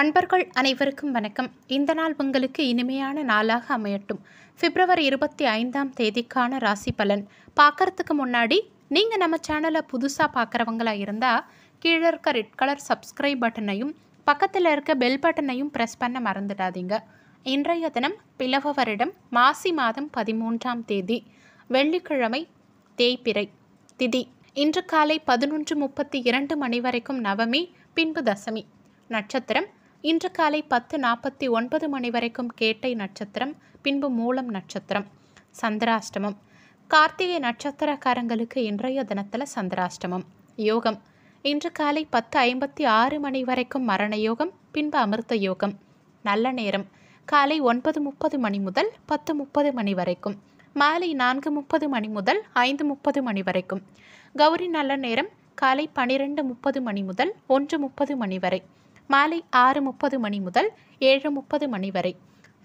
அன்பர்கள் அனைவருக்கும் வணக்கம் இந்த நாள் உங்களுக்கு இனிமையான நாளாக அமையட்டும் பிப்ரவரி இருபத்தி ஐந்தாம் தேதிக்கான ராசி பலன் பார்க்குறதுக்கு முன்னாடி நீங்கள் நம்ம சேனலை புதுசாக பார்க்குறவங்களா இருந்தால் கீழே இருக்க ரெட் கலர் சப்ஸ்கிரைப் பட்டனையும் பக்கத்தில் இருக்க பெல் பட்டனையும் ப்ரெஸ் பண்ண மறந்துடாதீங்க இன்றைய தினம் பிளவ வருடம் மாசி மாதம் பதிமூன்றாம் தேதி வெள்ளிக்கிழமை தேய்பிறை திதி இன்று காலை பதினொன்று முப்பத்தி இரண்டு மணி வரைக்கும் நவமி பின்பு தசமி நட்சத்திரம் இன்று காலை பத்து நாற்பத்தி ஒன்பது மணி வரைக்கும் கேட்டை நட்சத்திரம் பின்பு மூலம் நட்சத்திரம் சந்திராஷ்டமம் கார்த்திகை நட்சத்திரக்காரங்களுக்கு இன்றைய தினத்தில் சந்திராஷ்டமம் யோகம் இன்று காலை பத்து ஐம்பத்தி ஆறு மணி வரைக்கும் மரண யோகம் பின்பு அமிர்த யோகம் நல்ல நேரம் காலை ஒன்பது முப்பது மணி முதல் பத்து முப்பது மணி வரைக்கும் மாலை நான்கு முப்பது மணி முதல் ஐந்து முப்பது மணி வரைக்கும் கௌரி நல்ல நேரம் காலை பனிரெண்டு முப்பது மணி முதல் ஒன்று முப்பது மணி வரை மாலை ஆறு முப்பது மணி முதல் ஏழு முப்பது மணி வரை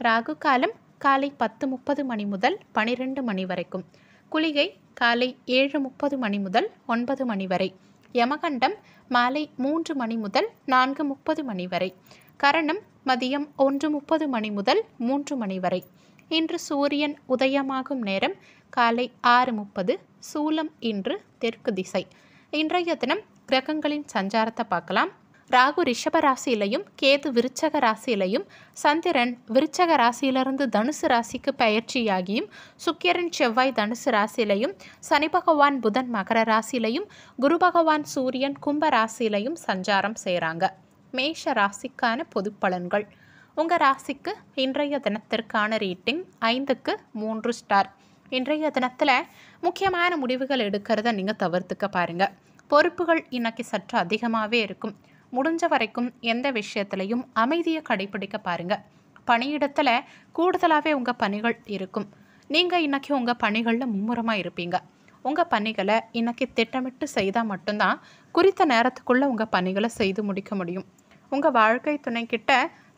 ராகு காலம் காலை பத்து முப்பது மணி முதல் பனிரெண்டு மணி வரைக்கும் குளிகை காலை ஏழு முப்பது மணி முதல் ஒன்பது மணி வரை யமகண்டம் மாலை மூன்று மணி முதல் நான்கு முப்பது மணி வரை கரணம் மதியம் ஒன்று முப்பது மணி முதல் மூன்று மணி வரை இன்று சூரியன் உதயமாகும் நேரம் காலை ஆறு முப்பது சூலம் இன்று தெற்கு திசை இன்றைய தினம் கிரகங்களின் சஞ்சாரத்தை பார்க்கலாம் ராகு ரிஷப ராசியிலையும் கேது விருச்சக ராசியிலையும் சந்திரன் விருச்சக ராசியிலிருந்து தனுசு ராசிக்கு பயிற்சியாகியும் சுக்கியரின் செவ்வாய் தனுசு ராசியிலையும் சனி பகவான் புதன் மகர ராசியிலையும் குரு பகவான் சூரியன் கும்ப ராசியிலையும் சஞ்சாரம் செய்கிறாங்க மேஷ ராசிக்கான பொது பலன்கள் உங்கள் ராசிக்கு இன்றைய தினத்திற்கான ரேட்டிங் ஐந்துக்கு மூன்று ஸ்டார் இன்றைய தினத்தில் முக்கியமான முடிவுகள் எடுக்கிறத நீங்கள் தவிர்த்துக்க பாருங்கள் பொறுப்புகள் இன்னைக்கு சற்று அதிகமாகவே இருக்கும் முடிஞ்ச வரைக்கும் எந்த விஷயத்துலையும் அமைதியை கடைபிடிக்க பாருங்கள் பணியிடத்தில் கூடுதலாகவே உங்கள் பணிகள் இருக்கும் நீங்கள் இன்றைக்கி உங்கள் பணிகளில் மும்முரமாக இருப்பீங்க உங்கள் பணிகளை இன்றைக்கி திட்டமிட்டு செய்தால் மட்டும்தான் குறித்த நேரத்துக்குள்ளே உங்கள் பணிகளை செய்து முடிக்க முடியும் உங்கள் வாழ்க்கை துணைக்கிட்ட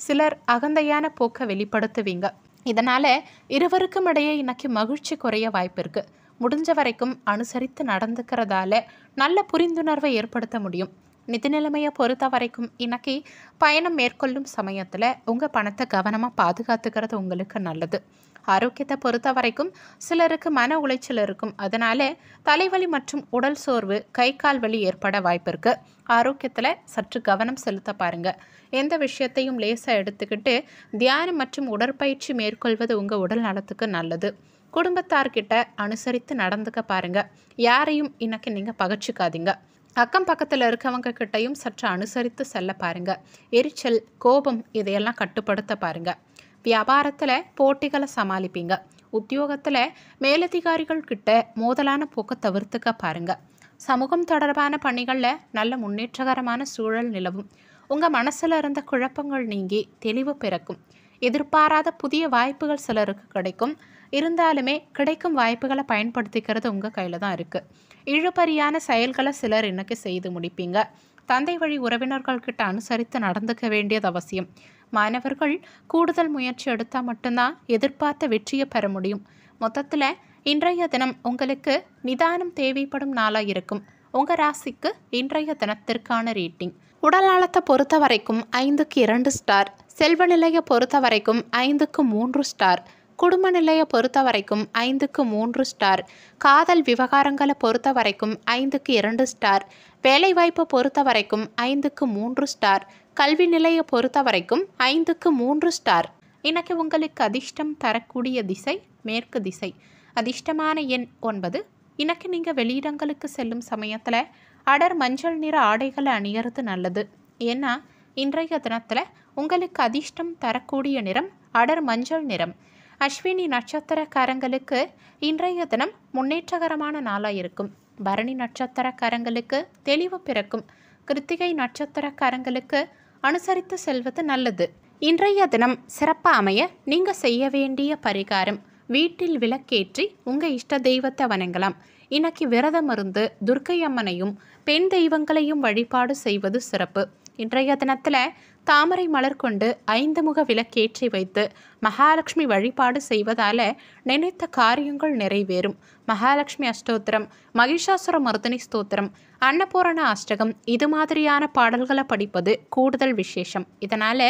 சிலர் அகந்தையான போக்கை வெளிப்படுத்துவீங்க இதனால் இருவருக்கும் இடையே இன்றைக்கி மகிழ்ச்சி குறைய வாய்ப்பு இருக்குது முடிஞ்ச வரைக்கும் அனுசரித்து நடந்துக்கிறதால நல்ல புரிந்துணர்வை ஏற்படுத்த முடியும் நிதி நிலைமையை பொறுத்த வரைக்கும் இன்னைக்கு பயணம் மேற்கொள்ளும் சமயத்தில் உங்கள் பணத்தை கவனமாக பாதுகாத்துக்கிறது உங்களுக்கு நல்லது ஆரோக்கியத்தை பொறுத்த வரைக்கும் சிலருக்கு மன உளைச்சல் இருக்கும் அதனால் தலைவலி மற்றும் உடல் சோர்வு கை கால் வலி ஏற்பட வாய்ப்பு இருக்குது ஆரோக்கியத்தில் சற்று கவனம் செலுத்த பாருங்கள் எந்த விஷயத்தையும் லேசாக எடுத்துக்கிட்டு தியானம் மற்றும் உடற்பயிற்சி மேற்கொள்வது உங்கள் உடல் நலத்துக்கு நல்லது குடும்பத்தார்கிட்ட அனுசரித்து நடந்துக்க பாருங்க யாரையும் இன்னைக்கு நீங்கள் பகச்சிக்காதீங்க அக்கம் பக்கத்தில் இருக்கவங்க கிட்டையும் சற்று அனுசரித்து செல்ல பாருங்க எரிச்சல் கோபம் இதையெல்லாம் கட்டுப்படுத்த பாருங்க வியாபாரத்தில் போட்டிகளை சமாளிப்பீங்க உத்தியோகத்தில் மேலதிகாரிகள் கிட்ட மோதலான போக்கை தவிர்த்துக்க பாருங்க சமூகம் தொடர்பான பணிகளில் நல்ல முன்னேற்றகரமான சூழல் நிலவும் உங்கள் மனசில் இருந்த குழப்பங்கள் நீங்கி தெளிவு பிறக்கும் எதிர்பாராத புதிய வாய்ப்புகள் சிலருக்கு கிடைக்கும் இருந்தாலுமே கிடைக்கும் வாய்ப்புகளை பயன்படுத்திக்கிறது உங்கள் கையில் தான் இருக்குது இழுபறியான செயல்களை சிலர் இன்னைக்கு செய்து முடிப்பீங்க தந்தை வழி உறவினர்கள்கிட்ட அனுசரித்து நடந்துக்க வேண்டியது அவசியம் மாணவர்கள் கூடுதல் முயற்சி எடுத்தால் மட்டும்தான் எதிர்பார்த்த வெற்றியை பெற முடியும் மொத்தத்தில் இன்றைய தினம் உங்களுக்கு நிதானம் தேவைப்படும் நாளாக இருக்கும் உங்கள் ராசிக்கு இன்றைய தினத்திற்கான ரேட்டிங் உடல் நலத்தை பொறுத்த வரைக்கும் ஐந்துக்கு இரண்டு ஸ்டார் செல்வநிலையை பொறுத்த வரைக்கும் ஐந்துக்கு மூன்று ஸ்டார் குடும்ப நிலையை பொறுத்த வரைக்கும் ஐந்துக்கு மூன்று ஸ்டார் காதல் விவகாரங்களை பொறுத்த வரைக்கும் ஐந்துக்கு இரண்டு ஸ்டார் வேலைவாய்ப்பை பொறுத்த வரைக்கும் ஐந்துக்கு மூன்று ஸ்டார் கல்வி நிலையை பொறுத்த வரைக்கும் ஐந்துக்கு மூன்று ஸ்டார் இன்னைக்கு உங்களுக்கு அதிர்ஷ்டம் தரக்கூடிய திசை மேற்கு திசை அதிர்ஷ்டமான எண் ஒன்பது இன்னைக்கு நீங்கள் வெளியிடங்களுக்கு செல்லும் சமயத்தில் அடர் மஞ்சள் நிற ஆடைகளை அணியறது நல்லது ஏன்னா இன்றைய தினத்தில் உங்களுக்கு அதிர்ஷ்டம் தரக்கூடிய நிறம் அடர் மஞ்சள் நிறம் அஸ்வினி நட்சத்திரக்காரங்களுக்கு இன்றைய தினம் முன்னேற்றகரமான நாளாக இருக்கும் பரணி நட்சத்திரக்காரங்களுக்கு தெளிவு பிறக்கும் கிருத்திகை நட்சத்திரக்காரங்களுக்கு அனுசரித்து செல்வது நல்லது இன்றைய தினம் சிறப்பாக அமைய நீங்கள் செய்ய வேண்டிய பரிகாரம் வீட்டில் விளக்கேற்றி உங்கள் இஷ்ட தெய்வத்தை வணங்கலாம் இன்னைக்கு விரதம் இருந்து துர்க்கை அம்மனையும் பெண் தெய்வங்களையும் வழிபாடு செய்வது சிறப்பு இன்றைய தினத்தில் தாமரை மலர் கொண்டு ஐந்து முக விளக்கேற்றி வைத்து மகாலட்சுமி வழிபாடு செய்வதால நினைத்த காரியங்கள் நிறைவேறும் மகாலட்சுமி அஷ்டோத்திரம் மகிஷாசுர மருதனி ஸ்தோத்திரம் அன்னபூரண அஷ்டகம் இது மாதிரியான பாடல்களை படிப்பது கூடுதல் விசேஷம் இதனால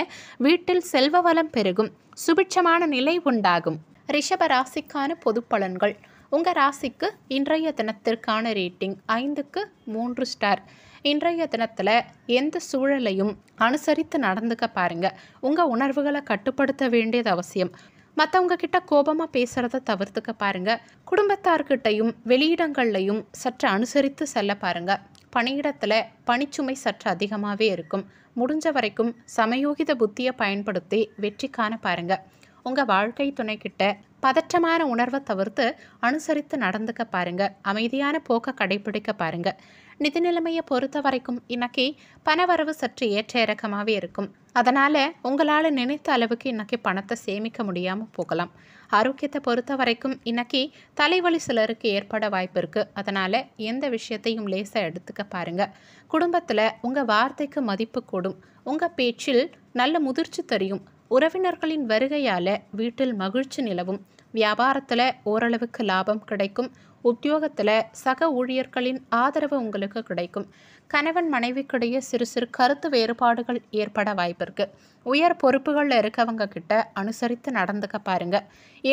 வீட்டில் செல்வ வளம் பெருகும் சுபிட்சமான நிலை உண்டாகும் ரிஷப ராசிக்கான பொது பலன்கள் உங்கள் ராசிக்கு இன்றைய தினத்திற்கான ரேட்டிங் ஐந்துக்கு மூன்று ஸ்டார் இன்றைய தினத்தில் எந்த சூழலையும் அனுசரித்து நடந்துக்க பாருங்கள் உங்கள் உணர்வுகளை கட்டுப்படுத்த வேண்டியது அவசியம் மற்றவங்க கிட்ட கோபமாக பேசுகிறத தவிர்த்துக்க பாருங்கள் குடும்பத்தார்கிட்டையும் வெளியிடங்கள்லையும் சற்று அனுசரித்து செல்ல பாருங்கள் பணியிடத்தில் பணிச்சுமை சற்று அதிகமாகவே இருக்கும் முடிஞ்ச வரைக்கும் சமயோகித புத்தியை பயன்படுத்தி வெற்றி காண பாருங்கள் உங்கள் வாழ்க்கை துணைக்கிட்ட பதற்றமான உணர்வை தவிர்த்து அனுசரித்து நடந்துக்க பாருங்கள் அமைதியான போக்கை கடைபிடிக்க பாருங்கள் நிதி நிலைமையை பொறுத்த வரைக்கும் இன்னைக்கு பணவரவு சற்று ஏற்ற இறக்கமாகவே இருக்கும் அதனால் உங்களால் நினைத்த அளவுக்கு இன்னைக்கு பணத்தை சேமிக்க முடியாமல் போகலாம் ஆரோக்கியத்தை பொறுத்த வரைக்கும் இன்னைக்கு தலைவலி சிலருக்கு ஏற்பட வாய்ப்பு இருக்குது அதனால் எந்த விஷயத்தையும் லேசாக எடுத்துக்க பாருங்கள் குடும்பத்தில் உங்கள் வார்த்தைக்கு மதிப்பு கூடும் உங்கள் பேச்சில் நல்ல முதிர்ச்சி தெரியும் உறவினர்களின் வருகையால் வீட்டில் மகிழ்ச்சி நிலவும் வியாபாரத்தில் ஓரளவுக்கு லாபம் கிடைக்கும் உத்தியோகத்தில் சக ஊழியர்களின் ஆதரவு உங்களுக்கு கிடைக்கும் கணவன் மனைவிக்கிடையே சிறு சிறு கருத்து வேறுபாடுகள் ஏற்பட வாய்ப்பிருக்கு உயர் பொறுப்புகளில் இருக்கவங்க கிட்ட அனுசரித்து நடந்துக்க பாருங்க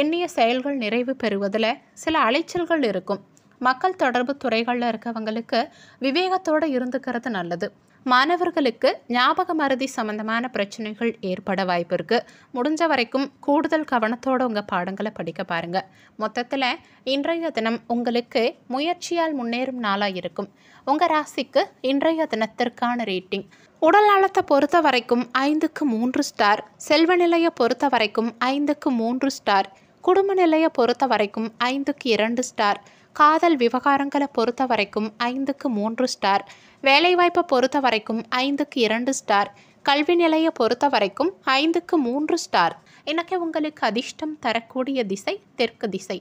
எண்ணிய செயல்கள் நிறைவு பெறுவதில் சில அலைச்சல்கள் இருக்கும் மக்கள் தொடர்பு துறைகளில் இருக்கவங்களுக்கு விவேகத்தோடு இருந்துக்கிறது நல்லது மாணவர்களுக்கு ஞாபக மருதி சம்மந்தமான பிரச்சனைகள் ஏற்பட வாய்ப்பு இருக்குது முடிஞ்ச வரைக்கும் கூடுதல் கவனத்தோடு உங்கள் பாடங்களை படிக்க பாருங்கள் மொத்தத்தில் இன்றைய தினம் உங்களுக்கு முயற்சியால் முன்னேறும் நாளாக இருக்கும் உங்கள் ராசிக்கு இன்றைய தினத்திற்கான ரேட்டிங் உடல் நலத்தை பொறுத்த வரைக்கும் ஐந்துக்கு மூன்று ஸ்டார் செல்வ நிலையை பொறுத்த வரைக்கும் ஐந்துக்கு மூன்று ஸ்டார் குடும்ப நிலையை பொறுத்த வரைக்கும் ஐந்துக்கு இரண்டு ஸ்டார் காதல் விவகாரங்களை பொறுத்த வரைக்கும் ஐந்துக்கு மூன்று ஸ்டார் வேலைவாய்ப்பை பொறுத்த வரைக்கும் ஐந்துக்கு இரண்டு ஸ்டார் கல்வி நிலையை பொறுத்த வரைக்கும் ஐந்துக்கு மூன்று ஸ்டார் எனக்கு உங்களுக்கு அதிர்ஷ்டம் தரக்கூடிய திசை தெற்கு திசை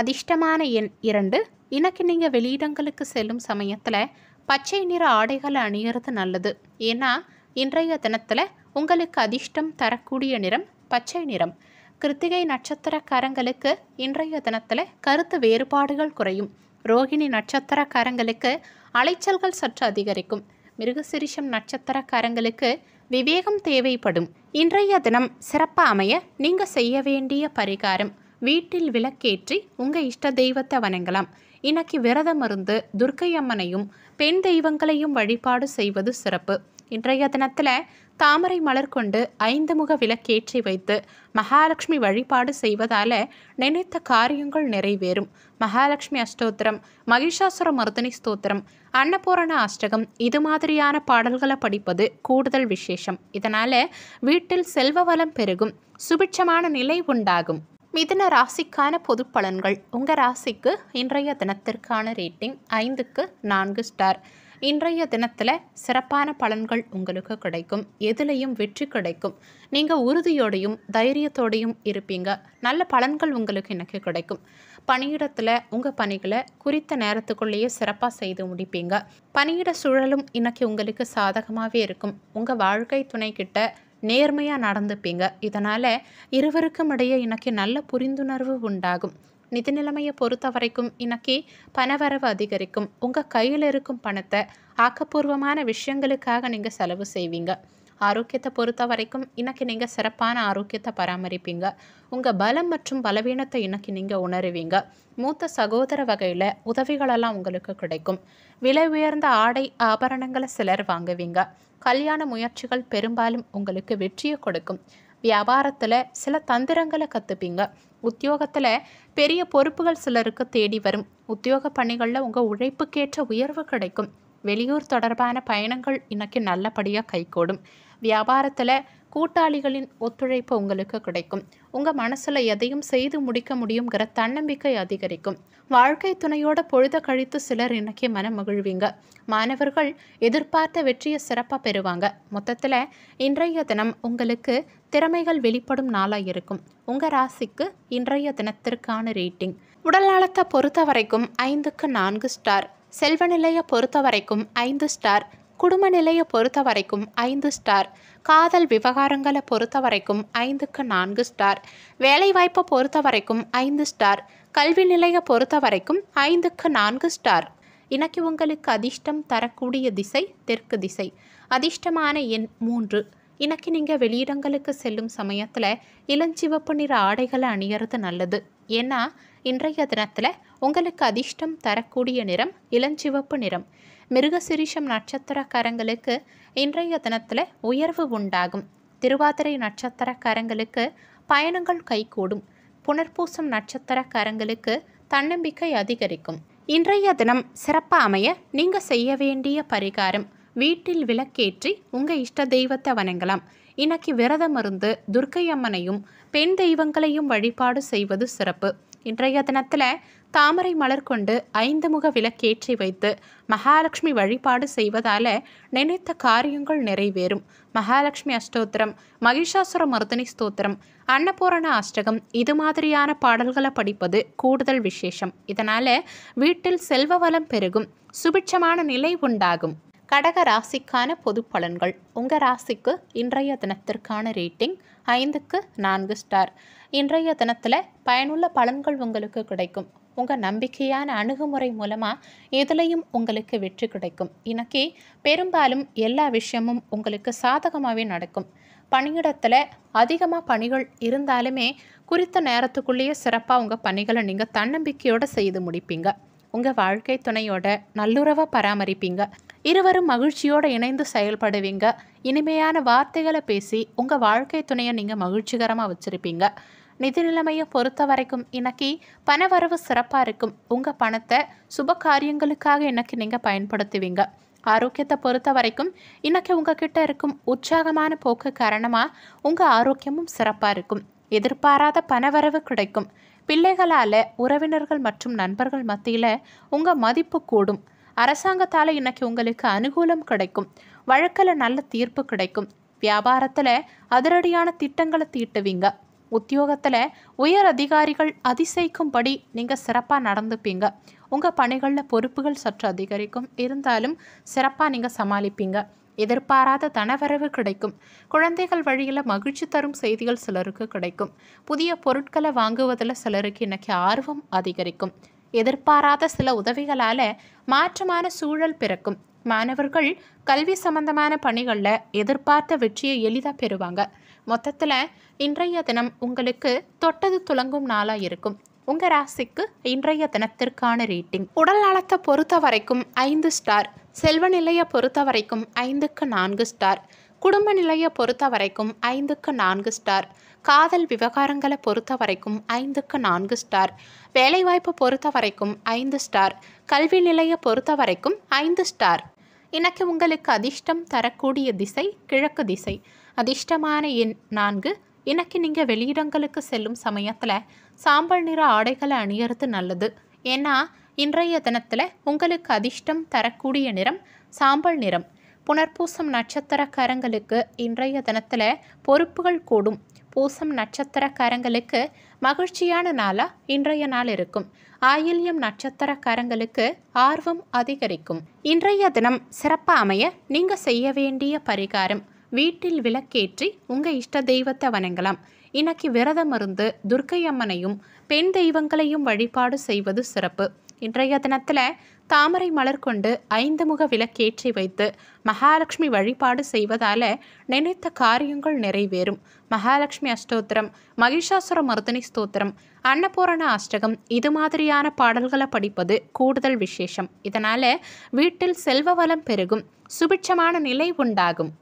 அதிர்ஷ்டமான எண் இரண்டு இன்னைக்கு நீங்கள் வெளியிடங்களுக்கு செல்லும் சமயத்தில் பச்சை நிற ஆடைகளை அணியிறது நல்லது ஏன்னா இன்றைய தினத்தில் உங்களுக்கு அதிர்ஷ்டம் தரக்கூடிய நிறம் பச்சை நிறம் கிருத்திகை நட்சத்திரக்காரங்களுக்கு இன்றைய தினத்தில் கருத்து வேறுபாடுகள் குறையும் ரோகிணி நட்சத்திரக்காரங்களுக்கு அலைச்சல்கள் சற்று அதிகரிக்கும் மிருகசிரிஷம் நட்சத்திரக்காரங்களுக்கு விவேகம் தேவைப்படும் இன்றைய தினம் சிறப்பாக அமைய நீங்கள் செய்ய வேண்டிய பரிகாரம் வீட்டில் விளக்கேற்றி உங்கள் இஷ்ட தெய்வத்தை வணங்கலாம் இன்னைக்கு விரதம் இருந்து துர்க்கை அம்மனையும் பெண் தெய்வங்களையும் வழிபாடு செய்வது சிறப்பு இன்றைய தினத்தில் தாமரை மலர் கொண்டு ஐந்து முக விளக்கேற்றி வைத்து மகாலட்சுமி வழிபாடு செய்வதால் நினைத்த காரியங்கள் நிறைவேறும் மகாலட்சுமி அஷ்டோத்திரம் மகிஷாசுர மருதனி ஸ்தோத்திரம் அன்னபூரண அஷ்டகம் இது மாதிரியான பாடல்களை படிப்பது கூடுதல் விசேஷம் இதனால் வீட்டில் செல்வ வளம் பெருகும் சுபிட்சமான நிலை உண்டாகும் மிதன ராசிக்கான பொது பலன்கள் உங்கள் ராசிக்கு இன்றைய தினத்திற்கான ரேட்டிங் ஐந்துக்கு நான்கு ஸ்டார் இன்றைய தினத்தில் சிறப்பான பலன்கள் உங்களுக்கு கிடைக்கும் எதுலேயும் வெற்றி கிடைக்கும் நீங்கள் உறுதியோடையும் தைரியத்தோடையும் இருப்பீங்க நல்ல பலன்கள் உங்களுக்கு எனக்கு கிடைக்கும் பணியிடத்தில் உங்கள் பணிகளை குறித்த நேரத்துக்குள்ளேயே சிறப்பாக செய்து முடிப்பீங்க பணியிட சூழலும் இன்றைக்கி உங்களுக்கு சாதகமாகவே இருக்கும் உங்கள் வாழ்க்கை துணை கிட்ட நேர்மையாக நடந்துப்பீங்க இதனால் இருவருக்கும் இடையே இன்னைக்கு நல்ல புரிந்துணர்வு உண்டாகும் நிதி நிலைமையை பொறுத்த வரைக்கும் இன்னைக்கு பணவரவு அதிகரிக்கும் உங்கள் கையில் இருக்கும் பணத்தை ஆக்கப்பூர்வமான விஷயங்களுக்காக நீங்கள் செலவு செய்வீங்க ஆரோக்கியத்தை பொறுத்த வரைக்கும் இன்னைக்கு நீங்கள் சிறப்பான ஆரோக்கியத்தை பராமரிப்பீங்க உங்கள் பலம் மற்றும் பலவீனத்தை இன்னைக்கு நீங்கள் உணருவீங்க மூத்த சகோதர வகையில் உதவிகளெல்லாம் உங்களுக்கு கிடைக்கும் விலை உயர்ந்த ஆடை ஆபரணங்களை சிலர் வாங்குவீங்க கல்யாண முயற்சிகள் பெரும்பாலும் உங்களுக்கு வெற்றியை கொடுக்கும் வியாபாரத்தில் சில தந்திரங்களை கற்றுப்பீங்க உத்தியோகத்தில் பெரிய பொறுப்புகள் சிலருக்கு தேடி வரும் உத்தியோக பணிகளில் உங்கள் உழைப்புக்கேற்ற உயர்வு கிடைக்கும் வெளியூர் தொடர்பான பயணங்கள் இன்றைக்கி நல்லபடியாக கைகூடும் வியாபாரத்தில் கூட்டாளிகளின் ஒத்துழைப்பு உங்களுக்கு கிடைக்கும் உங்கள் மனசில் எதையும் செய்து முடிக்க முடியுங்கிற தன்னம்பிக்கை அதிகரிக்கும் வாழ்க்கை துணையோட பொழுத கழித்து சிலர் இன்னைக்கு மனம் மகிழ்வீங்க மாணவர்கள் எதிர்பார்த்த வெற்றியை சிறப்பாக பெறுவாங்க மொத்தத்தில் இன்றைய தினம் உங்களுக்கு திறமைகள் வெளிப்படும் நாளாக இருக்கும் உங்கள் ராசிக்கு இன்றைய தினத்திற்கான ரேட்டிங் உடல் நலத்தை பொறுத்த வரைக்கும் ஐந்துக்கு நான்கு ஸ்டார் செல்வநிலையை பொறுத்த வரைக்கும் ஐந்து ஸ்டார் குடும்ப நிலையை பொறுத்த வரைக்கும் ஐந்து ஸ்டார் காதல் விவகாரங்களை பொறுத்த வரைக்கும் ஐந்துக்கு நான்கு ஸ்டார் வேலைவாய்ப்பை பொறுத்த வரைக்கும் ஐந்து ஸ்டார் கல்வி நிலையை பொறுத்த வரைக்கும் ஐந்துக்கு நான்கு ஸ்டார் இன்னைக்கு உங்களுக்கு அதிர்ஷ்டம் தரக்கூடிய திசை தெற்கு திசை அதிர்ஷ்டமான எண் மூன்று இன்னைக்கு நீங்கள் வெளியிடங்களுக்கு செல்லும் சமயத்தில் இளஞ்சிவப்பு நிற ஆடைகளை அணியறது நல்லது ஏன்னா இன்றைய தினத்தில் உங்களுக்கு அதிர்ஷ்டம் தரக்கூடிய நிறம் இளஞ்சிவப்பு நிறம் மிருகசிரிஷம் நட்சத்திரக்காரங்களுக்கு இன்றைய தினத்தில் உயர்வு உண்டாகும் திருவாதிரை நட்சத்திரக்காரங்களுக்கு பயணங்கள் கைகூடும் புனர்பூசம் நட்சத்திரக்காரங்களுக்கு தன்னம்பிக்கை அதிகரிக்கும் இன்றைய தினம் சிறப்பாக அமைய நீங்கள் செய்ய வேண்டிய பரிகாரம் வீட்டில் விளக்கேற்றி உங்கள் இஷ்ட தெய்வத்தை வணங்கலாம் இன்னைக்கு விரதம் இருந்து துர்க்கை அம்மனையும் பெண் தெய்வங்களையும் வழிபாடு செய்வது சிறப்பு இன்றைய தினத்தில் தாமரை மலர் கொண்டு ஐந்து முக விளக்கேற்றி வைத்து மகாலட்சுமி வழிபாடு செய்வதால நினைத்த காரியங்கள் நிறைவேறும் மகாலட்சுமி அஷ்டோத்திரம் மகிஷாசுர மருதனி ஸ்தோத்திரம் அன்னபூரண அஷ்டகம் இது மாதிரியான பாடல்களை படிப்பது கூடுதல் விசேஷம் இதனால் வீட்டில் செல்வ வளம் பெருகும் சுபிட்சமான நிலை உண்டாகும் கடக ராசிக்கான பொது பலன்கள் உங்கள் ராசிக்கு இன்றைய தினத்திற்கான ரேட்டிங் ஐந்துக்கு நான்கு ஸ்டார் இன்றைய தினத்தில் பயனுள்ள பலன்கள் உங்களுக்கு கிடைக்கும் உங்கள் நம்பிக்கையான அணுகுமுறை மூலமாக இதுலேயும் உங்களுக்கு வெற்றி கிடைக்கும் இன்னைக்கு பெரும்பாலும் எல்லா விஷயமும் உங்களுக்கு சாதகமாகவே நடக்கும் பணியிடத்தில் அதிகமாக பணிகள் இருந்தாலுமே குறித்த நேரத்துக்குள்ளேயே சிறப்பாக உங்கள் பணிகளை நீங்கள் தன்னம்பிக்கையோடு செய்து முடிப்பீங்க உங்கள் வாழ்க்கை துணையோட நல்லுறவாக பராமரிப்பீங்க இருவரும் மகிழ்ச்சியோடு இணைந்து செயல்படுவீங்க இனிமையான வார்த்தைகளை பேசி உங்கள் வாழ்க்கை துணையை நீங்கள் மகிழ்ச்சிகரமாக வச்சுருப்பீங்க நிதி நிலைமையை பொறுத்த வரைக்கும் இன்னைக்கு பணவரவு சிறப்பாக இருக்கும் உங்கள் பணத்தை சுப காரியங்களுக்காக இன்னைக்கு நீங்கள் பயன்படுத்துவீங்க ஆரோக்கியத்தை பொறுத்த வரைக்கும் இன்னைக்கு உங்ககிட்ட இருக்கும் உற்சாகமான போக்கு காரணமாக உங்கள் ஆரோக்கியமும் சிறப்பாக இருக்கும் எதிர்பாராத பணவரவு கிடைக்கும் பிள்ளைகளால் உறவினர்கள் மற்றும் நண்பர்கள் மத்தியில் உங்கள் மதிப்பு கூடும் அரசாங்கத்தால் இன்னைக்கு உங்களுக்கு அனுகூலம் கிடைக்கும் வழக்கில் நல்ல தீர்ப்பு கிடைக்கும் வியாபாரத்தில் அதிரடியான திட்டங்களை தீட்டுவீங்க உத்தியோகத்தில் உயர் அதிகாரிகள் அதிசயிக்கும்படி நீங்கள் சிறப்பாக நடந்துப்பீங்க உங்கள் பணிகளில் பொறுப்புகள் சற்று அதிகரிக்கும் இருந்தாலும் சிறப்பாக நீங்கள் சமாளிப்பீங்க எதிர்பாராத தனவரவு கிடைக்கும் குழந்தைகள் வழியில் மகிழ்ச்சி தரும் செய்திகள் சிலருக்கு கிடைக்கும் புதிய பொருட்களை வாங்குவதில் சிலருக்கு இன்னைக்கு ஆர்வம் அதிகரிக்கும் எதிர்பாராத சில உதவிகளால் மாற்றமான சூழல் பிறக்கும் மாணவர்கள் கல்வி சம்பந்தமான பணிகளில் எதிர்பார்த்த வெற்றியை எளிதாக பெறுவாங்க மொத்தத்தில் இன்றைய தினம் உங்களுக்கு தொட்டது துளங்கும் நாளாக இருக்கும் உங்கள் ராசிக்கு இன்றைய தினத்திற்கான ரேட்டிங் உடல் நலத்தை பொறுத்த வரைக்கும் ஐந்து ஸ்டார் செல்வ நிலையை பொறுத்த வரைக்கும் ஐந்துக்கு நான்கு ஸ்டார் குடும்ப நிலையை பொறுத்த வரைக்கும் ஐந்துக்கு நான்கு ஸ்டார் காதல் விவகாரங்களை பொறுத்த வரைக்கும் ஐந்துக்கு நான்கு ஸ்டார் வேலைவாய்ப்பு பொறுத்த வரைக்கும் ஐந்து ஸ்டார் கல்வி நிலையை பொறுத்த வரைக்கும் ஐந்து ஸ்டார் இன்னைக்கு உங்களுக்கு அதிர்ஷ்டம் தரக்கூடிய திசை கிழக்கு திசை அதிர்ஷ்டமான எண் நான்கு இன்னைக்கு நீங்கள் வெளியிடங்களுக்கு செல்லும் சமயத்தில் சாம்பல் நிற ஆடைகளை அணியறது நல்லது ஏன்னா இன்றைய தினத்தில் உங்களுக்கு அதிர்ஷ்டம் தரக்கூடிய நிறம் சாம்பல் நிறம் புனர்பூசம் நட்சத்திரக்காரங்களுக்கு இன்றைய தினத்தில் பொறுப்புகள் கூடும் பூசம் நட்சத்திரக்காரங்களுக்கு மகிழ்ச்சியான நாளாக இன்றைய நாள் இருக்கும் ஆயில்யம் நட்சத்திரக்காரங்களுக்கு ஆர்வம் அதிகரிக்கும் இன்றைய தினம் சிறப்பாக அமைய நீங்கள் செய்ய வேண்டிய பரிகாரம் வீட்டில் விளக்கேற்றி உங்கள் இஷ்ட தெய்வத்தை வணங்கலாம் இன்னைக்கு விரதம் இருந்து துர்க்கை அம்மனையும் பெண் தெய்வங்களையும் வழிபாடு செய்வது சிறப்பு இன்றைய தினத்தில் தாமரை மலர் கொண்டு ஐந்து முக விளக்கேற்றி வைத்து மகாலட்சுமி வழிபாடு செய்வதால் நினைத்த காரியங்கள் நிறைவேறும் மகாலட்சுமி அஷ்டோத்திரம் மகிஷாசுர மருதனி ஸ்தோத்திரம் அன்னபூரண அஷ்டகம் இது மாதிரியான பாடல்களை படிப்பது கூடுதல் விசேஷம் இதனால் வீட்டில் செல்வ வளம் பெருகும் சுபிட்சமான நிலை உண்டாகும்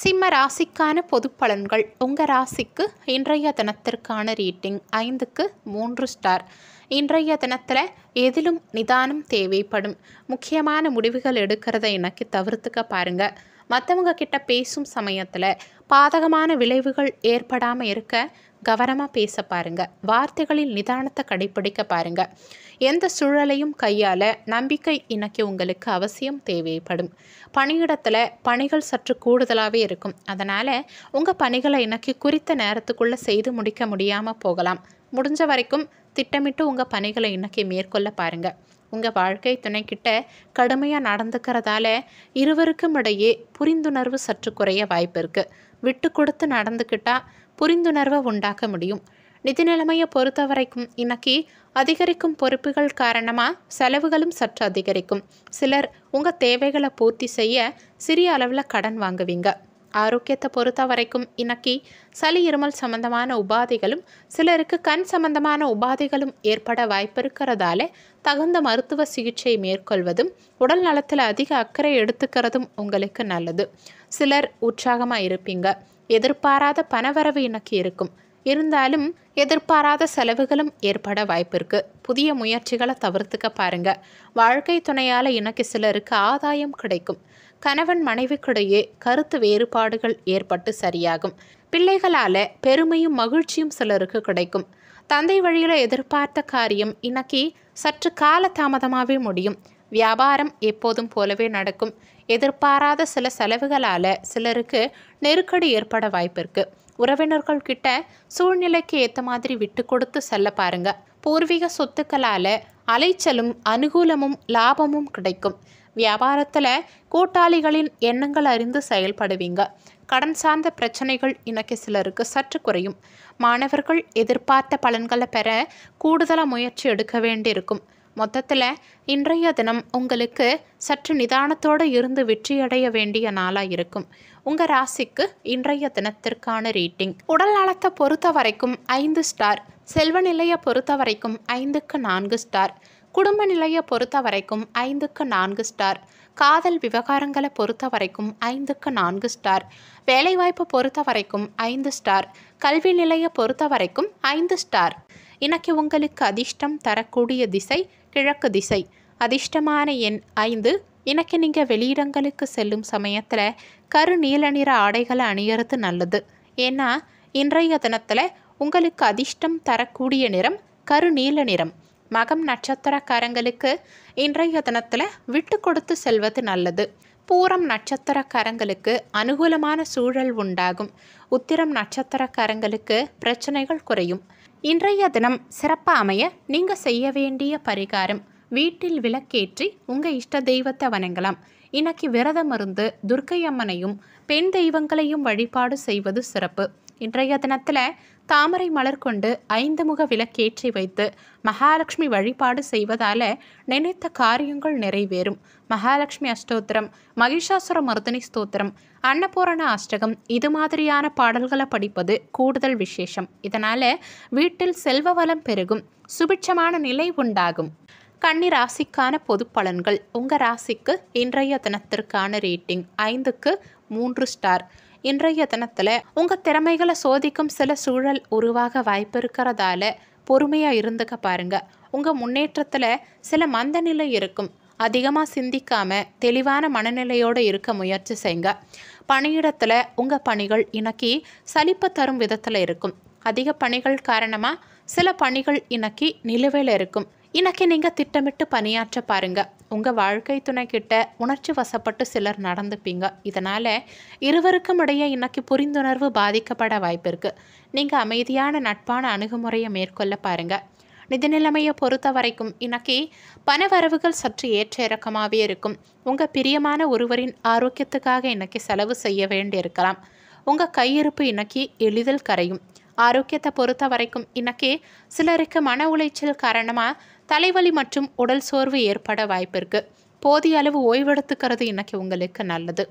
சிம்ம ராசிக்கான பொது பலன்கள் உங்கள் ராசிக்கு இன்றைய தினத்திற்கான ரீட்டிங் ஐந்துக்கு மூன்று ஸ்டார் இன்றைய தினத்தில் எதிலும் நிதானம் தேவைப்படும் முக்கியமான முடிவுகள் எடுக்கிறத எனக்கு தவிர்த்துக்க பாருங்கள் மற்றவங்க கிட்ட பேசும் சமயத்தில் பாதகமான விளைவுகள் ஏற்படாமல் இருக்க கவனமாக பேச பாருங்கள் வார்த்தைகளில் நிதானத்தை கடைப்பிடிக்க பாருங்கள் எந்த சூழலையும் கையாள நம்பிக்கை இணைக்க உங்களுக்கு அவசியம் தேவைப்படும் பணியிடத்தில் பணிகள் சற்று கூடுதலாகவே இருக்கும் அதனால் உங்கள் பணிகளை இணைக்கி குறித்த நேரத்துக்குள்ளே செய்து முடிக்க முடியாமல் போகலாம் முடிஞ்ச வரைக்கும் திட்டமிட்டு உங்கள் பணிகளை இன்றைக்கி மேற்கொள்ள பாருங்கள் உங்கள் வாழ்க்கை துணைக்கிட்ட கடுமையாக நடந்துக்கிறதால இருவருக்கும் இடையே புரிந்துணர்வு சற்று குறைய வாய்ப்பு இருக்குது விட்டு கொடுத்து நடந்துக்கிட்டால் புரிந்துணர்வை உண்டாக்க முடியும் நிதி நிலைமையை பொறுத்த வரைக்கும் இன்னைக்கு அதிகரிக்கும் பொறுப்புகள் காரணமாக செலவுகளும் சற்று அதிகரிக்கும் சிலர் உங்கள் தேவைகளை பூர்த்தி செய்ய சிறிய அளவில் கடன் வாங்குவீங்க ஆரோக்கியத்தை பொறுத்த வரைக்கும் இன்னைக்கு சளி இருமல் சம்பந்தமான உபாதைகளும் சிலருக்கு கண் சம்பந்தமான உபாதைகளும் ஏற்பட வாய்ப்பிருக்கிறதால தகுந்த மருத்துவ சிகிச்சை மேற்கொள்வதும் உடல் நலத்தில் அதிக அக்கறை எடுத்துக்கிறதும் உங்களுக்கு நல்லது சிலர் உற்சாகமாக இருப்பீங்க எதிர்பாராத பணவரவு எனக்கு இருக்கும் இருந்தாலும் எதிர்பாராத செலவுகளும் ஏற்பட வாய்ப்பிருக்கு புதிய முயற்சிகளை தவிர்த்துக்க பாருங்க வாழ்க்கை துணையால் இன்னைக்கு சிலருக்கு ஆதாயம் கிடைக்கும் கணவன் மனைவிக்கிடையே கருத்து வேறுபாடுகள் ஏற்பட்டு சரியாகும் பிள்ளைகளால் பெருமையும் மகிழ்ச்சியும் சிலருக்கு கிடைக்கும் தந்தை வழியில் எதிர்பார்த்த காரியம் இன்னைக்கு சற்று கால தாமதமாகவே முடியும் வியாபாரம் எப்போதும் போலவே நடக்கும் எதிர்பாராத சில செலவுகளால் சிலருக்கு நெருக்கடி ஏற்பட வாய்ப்பிருக்கு உறவினர்கள் கிட்ட சூழ்நிலைக்கு ஏற்ற மாதிரி விட்டு கொடுத்து செல்ல பாருங்க பூர்வீக சொத்துக்களால் அலைச்சலும் அனுகூலமும் லாபமும் கிடைக்கும் வியாபாரத்தில் கூட்டாளிகளின் எண்ணங்கள் அறிந்து செயல்படுவீங்க கடன் சார்ந்த பிரச்சனைகள் இன்னைக்கு சிலருக்கு சற்று குறையும் மாணவர்கள் எதிர்பார்த்த பலன்களை பெற கூடுதலாக முயற்சி எடுக்க வேண்டியிருக்கும் மொத்தத்தில் இன்றைய தினம் உங்களுக்கு சற்று நிதானத்தோடு இருந்து வெற்றியடைய வேண்டிய நாளாக இருக்கும் உங்கள் ராசிக்கு இன்றைய தினத்திற்கான ரீட்டிங் உடல் நலத்தை பொறுத்த வரைக்கும் ஐந்து ஸ்டார் செல்வ நிலையை பொறுத்த வரைக்கும் ஐந்துக்கு நான்கு ஸ்டார் குடும்ப நிலையை பொறுத்த வரைக்கும் ஐந்துக்கு நான்கு ஸ்டார் காதல் விவகாரங்களை பொறுத்த வரைக்கும் ஐந்துக்கு நான்கு ஸ்டார் வேலைவாய்ப்பை பொறுத்த வரைக்கும் ஐந்து ஸ்டார் கல்வி நிலையை பொறுத்த வரைக்கும் ஐந்து ஸ்டார் இன்னைக்கு உங்களுக்கு அதிர்ஷ்டம் தரக்கூடிய திசை கிழக்கு திசை அதிர்ஷ்டமான எண் ஐந்து எனக்கு நீங்கள் வெளியிடங்களுக்கு செல்லும் சமயத்தில் கரு நீல நிற ஆடைகளை அணியறது நல்லது ஏன்னா இன்றைய தினத்தில் உங்களுக்கு அதிர்ஷ்டம் தரக்கூடிய நிறம் கரு நீல நிறம் மகம் நட்சத்திரக்காரங்களுக்கு இன்றைய தினத்தில் விட்டு கொடுத்து செல்வது நல்லது பூரம் நட்சத்திரக்காரங்களுக்கு அனுகூலமான சூழல் உண்டாகும் உத்திரம் நட்சத்திரக்காரங்களுக்கு பிரச்சனைகள் குறையும் இன்றைய தினம் சிறப்பாக அமைய நீங்கள் செய்ய வேண்டிய பரிகாரம் வீட்டில் விளக்கேற்றி உங்கள் இஷ்ட தெய்வத்தை வணங்கலாம் இன்னைக்கு விரதம் இருந்து துர்க்கை அம்மனையும் பெண் தெய்வங்களையும் வழிபாடு செய்வது சிறப்பு இன்றைய தினத்தில் தாமரை மலர் கொண்டு ஐந்து முக விளக்கேற்றி வைத்து மகாலட்சுமி வழிபாடு செய்வதால் நினைத்த காரியங்கள் நிறைவேறும் மகாலட்சுமி அஷ்டோத்திரம் மகிஷாசுர மருதனி ஸ்தோத்திரம் அன்னபூரண அஷ்டகம் இது மாதிரியான பாடல்களை படிப்பது கூடுதல் விசேஷம் இதனால் வீட்டில் செல்வ வளம் பெருகும் சுபிட்சமான நிலை உண்டாகும் கன்னி ராசிக்கான பொது பலன்கள் உங்கள் ராசிக்கு இன்றைய தினத்திற்கான ரேட்டிங் ஐந்துக்கு மூன்று ஸ்டார் இன்றைய தினத்தில் உங்கள் திறமைகளை சோதிக்கும் சில சூழல் உருவாக வாய்ப்பு இருக்கிறதால பொறுமையாக இருந்துக்க பாருங்கள் உங்கள் முன்னேற்றத்தில் சில மந்த நிலை இருக்கும் அதிகமாக சிந்திக்காமல் தெளிவான மனநிலையோடு இருக்க முயற்சி செய்யுங்க பணியிடத்தில் உங்கள் பணிகள் இன்னைக்கு சலிப்பு தரும் விதத்தில் இருக்கும் அதிக பணிகள் காரணமாக சில பணிகள் இன்னைக்கு நிலுவையில் இருக்கும் இன்னைக்கு நீங்கள் திட்டமிட்டு பணியாற்ற பாருங்கள் உங்கள் வாழ்க்கை துணை கிட்ட உணர்ச்சி வசப்பட்டு சிலர் நடந்துப்பீங்க இதனால் இருவருக்கும் இடையே இன்னைக்கு புரிந்துணர்வு பாதிக்கப்பட வாய்ப்பு இருக்குது நீங்கள் அமைதியான நட்பான அணுகுமுறையை மேற்கொள்ள பாருங்கள் நிதி நிலைமையை பொறுத்த வரைக்கும் இன்னைக்கு பணவரவுகள் சற்று ஏற்ற இறக்கமாகவே இருக்கும் உங்கள் பிரியமான ஒருவரின் ஆரோக்கியத்துக்காக இன்னைக்கு செலவு செய்ய வேண்டியிருக்கலாம் உங்கள் கையிருப்பு இன்னைக்கு எளிதில் கரையும் ஆரோக்கியத்தை பொறுத்த வரைக்கும் இன்னக்கே சிலருக்கு மன உளைச்சல் காரணமாக தலைவலி மற்றும் உடல் சோர்வு ஏற்பட வாய்ப்பு போதிய அளவு ஓய்வெடுத்துக்கிறது இன்னைக்கு உங்களுக்கு நல்லது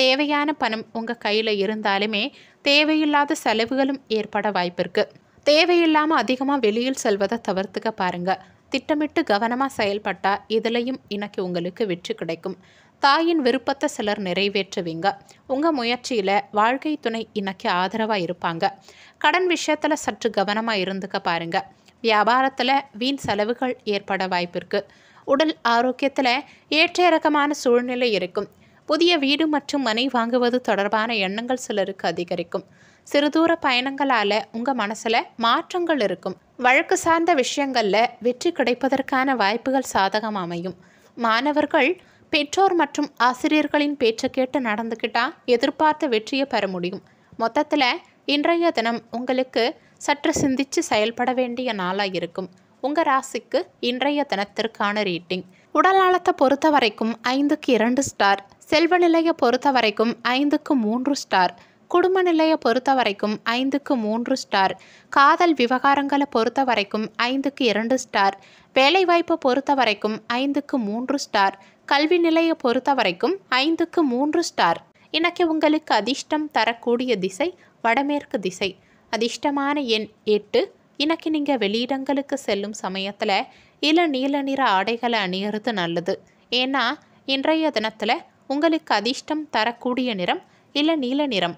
தேவையான பணம் உங்கள் கையில் இருந்தாலுமே தேவையில்லாத செலவுகளும் ஏற்பட வாய்ப்பு தேவையில்லாமல் அதிகமாக வெளியில் செல்வதை தவிர்த்துக்க பாருங்கள் திட்டமிட்டு கவனமாக செயல்பட்டால் இதுலேயும் இன்னைக்கு உங்களுக்கு வெற்றி கிடைக்கும் தாயின் விருப்பத்தை சிலர் நிறைவேற்றுவீங்க உங்கள் முயற்சியில் வாழ்க்கை துணை இன்னைக்கு ஆதரவாக இருப்பாங்க கடன் விஷயத்தில் சற்று கவனமாக இருந்துக்க பாருங்கள் வியாபாரத்தில் வீண் செலவுகள் ஏற்பட வாய்ப்பிருக்கு உடல் ஆரோக்கியத்தில் ஏற்ற இறக்கமான சூழ்நிலை இருக்கும் புதிய வீடு மற்றும் மனை வாங்குவது தொடர்பான எண்ணங்கள் சிலருக்கு அதிகரிக்கும் சிறுதூர பயணங்களால் உங்கள் மனசில் மாற்றங்கள் இருக்கும் வழக்கு சார்ந்த விஷயங்களில் வெற்றி கிடைப்பதற்கான வாய்ப்புகள் சாதகம் அமையும் மாணவர்கள் பெற்றோர் மற்றும் ஆசிரியர்களின் பேச்சை கேட்டு நடந்துக்கிட்டால் எதிர்பார்த்த வெற்றியை பெற முடியும் மொத்தத்தில் இன்றைய தினம் உங்களுக்கு சற்று சிந்திச்சு செயல்பட வேண்டிய நாளாக இருக்கும் உங்கள் ராசிக்கு இன்றைய தினத்திற்கான ரேட்டிங் உடல் நலத்தை பொறுத்த வரைக்கும் ஐந்துக்கு இரண்டு ஸ்டார் செல்வ நிலையை பொறுத்த வரைக்கும் ஐந்துக்கு மூன்று ஸ்டார் குடும்ப நிலையை பொறுத்த வரைக்கும் ஐந்துக்கு மூன்று ஸ்டார் காதல் விவகாரங்களை பொறுத்த வரைக்கும் ஐந்துக்கு இரண்டு ஸ்டார் வேலைவாய்ப்பை பொறுத்த வரைக்கும் ஐந்துக்கு மூன்று ஸ்டார் கல்வி நிலையை பொறுத்த வரைக்கும் ஐந்துக்கு மூன்று ஸ்டார் இன்னைக்கு உங்களுக்கு அதிர்ஷ்டம் தரக்கூடிய திசை வடமேற்கு திசை அதிர்ஷ்டமான எண் எட்டு இன்னைக்கு நீங்கள் வெளியிடங்களுக்கு செல்லும் சமயத்தில் இள நீல நிற ஆடைகளை அணியறது நல்லது ஏன்னா இன்றைய தினத்தில் உங்களுக்கு அதிர்ஷ்டம் தரக்கூடிய நிறம் இள நீல நிறம்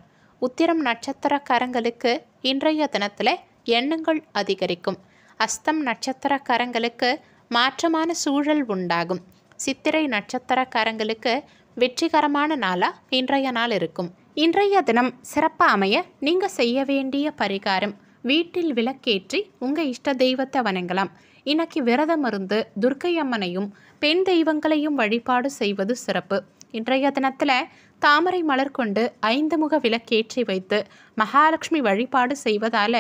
உத்திரம் நட்சத்திரக்காரங்களுக்கு இன்றைய தினத்தில் எண்ணங்கள் அதிகரிக்கும் அஸ்தம் நட்சத்திரக்காரங்களுக்கு மாற்றமான சூழல் உண்டாகும் சித்திரை நட்சத்திரக்காரங்களுக்கு வெற்றிகரமான நாளாக இன்றைய நாள் இருக்கும் இன்றைய தினம் சிறப்பாக அமைய நீங்கள் செய்ய வேண்டிய பரிகாரம் வீட்டில் விளக்கேற்றி உங்கள் இஷ்ட தெய்வத்தை வணங்கலாம் இன்னைக்கு விரதம் இருந்து துர்க்கை அம்மனையும் பெண் தெய்வங்களையும் வழிபாடு செய்வது சிறப்பு இன்றைய தினத்தில் தாமரை மலர் கொண்டு ஐந்து முக விளக்கேற்றி வைத்து மகாலட்சுமி வழிபாடு செய்வதால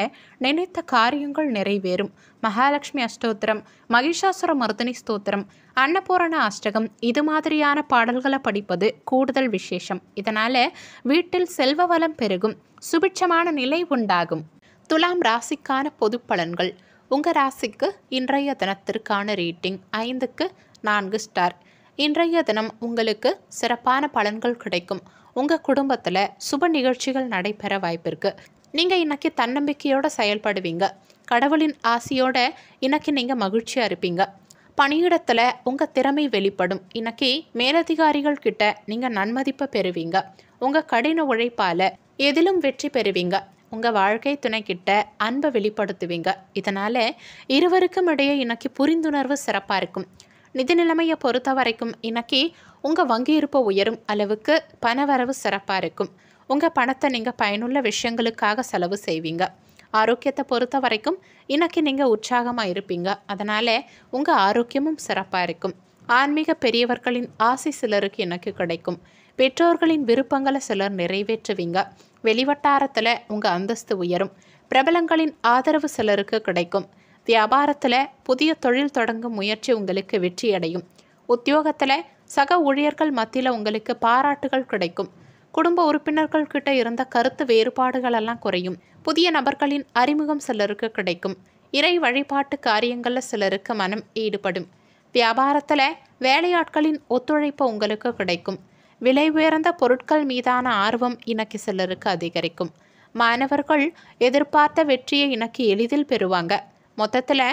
நினைத்த காரியங்கள் நிறைவேறும் மகாலட்சுமி அஷ்டோத்திரம் மகிஷாசுர மருதனி ஸ்தோத்திரம் அன்னபூரண அஷ்டகம் இது மாதிரியான பாடல்களை படிப்பது கூடுதல் விசேஷம் இதனால வீட்டில் செல்வ வளம் பெருகும் சுபிட்சமான நிலை உண்டாகும் துலாம் ராசிக்கான பொது பலன்கள் உங்கள் ராசிக்கு இன்றைய தினத்திற்கான ரேட்டிங் ஐந்துக்கு நான்கு ஸ்டார் இன்றைய தினம் உங்களுக்கு சிறப்பான பலன்கள் கிடைக்கும் உங்கள் குடும்பத்தில் சுப நிகழ்ச்சிகள் நடைபெற வாய்ப்பிருக்கு நீங்கள் இன்னைக்கு தன்னம்பிக்கையோடு செயல்படுவீங்க கடவுளின் ஆசையோடு இன்னைக்கு நீங்கள் மகிழ்ச்சியாக இருப்பீங்க பணியிடத்தில் உங்கள் திறமை வெளிப்படும் இன்னைக்கு மேலதிகாரிகள் கிட்ட நீங்கள் நன்மதிப்பை பெறுவீங்க உங்கள் கடின உழைப்பால் எதிலும் வெற்றி பெறுவீங்க உங்கள் வாழ்க்கை துணைக்கிட்ட அன்பை வெளிப்படுத்துவீங்க இதனால் இருவருக்கும் இடையே இன்னைக்கு புரிந்துணர்வு சிறப்பாக இருக்கும் நிதி நிலைமையை பொறுத்த வரைக்கும் இன்னைக்கு உங்கள் வங்கி இருப்பு உயரும் அளவுக்கு பணவரவு சிறப்பாக இருக்கும் உங்கள் பணத்தை நீங்கள் பயனுள்ள விஷயங்களுக்காக செலவு செய்வீங்க ஆரோக்கியத்தை பொறுத்த வரைக்கும் இன்னைக்கு நீங்கள் உற்சாகமாக இருப்பீங்க அதனால் உங்கள் ஆரோக்கியமும் சிறப்பாக இருக்கும் ஆன்மீக பெரியவர்களின் ஆசை சிலருக்கு எனக்கு கிடைக்கும் பெற்றோர்களின் விருப்பங்களை சிலர் நிறைவேற்றுவீங்க வெளிவட்டாரத்தில் உங்கள் அந்தஸ்து உயரும் பிரபலங்களின் ஆதரவு சிலருக்கு கிடைக்கும் வியாபாரத்தில் புதிய தொழில் தொடங்கும் முயற்சி உங்களுக்கு வெற்றி அடையும் உத்தியோகத்தில் சக ஊழியர்கள் மத்தியில் உங்களுக்கு பாராட்டுகள் கிடைக்கும் குடும்ப உறுப்பினர்கள் கிட்ட இருந்த கருத்து வேறுபாடுகள் எல்லாம் குறையும் புதிய நபர்களின் அறிமுகம் சிலருக்கு கிடைக்கும் இறை வழிபாட்டு காரியங்களில் சிலருக்கு மனம் ஈடுபடும் வியாபாரத்தில் வேலையாட்களின் ஒத்துழைப்பு உங்களுக்கு கிடைக்கும் விலை உயர்ந்த பொருட்கள் மீதான ஆர்வம் இன்னைக்கு சிலருக்கு அதிகரிக்கும் மாணவர்கள் எதிர்பார்த்த வெற்றியை இன்னைக்கு எளிதில் பெறுவாங்க மொத்தத்தில்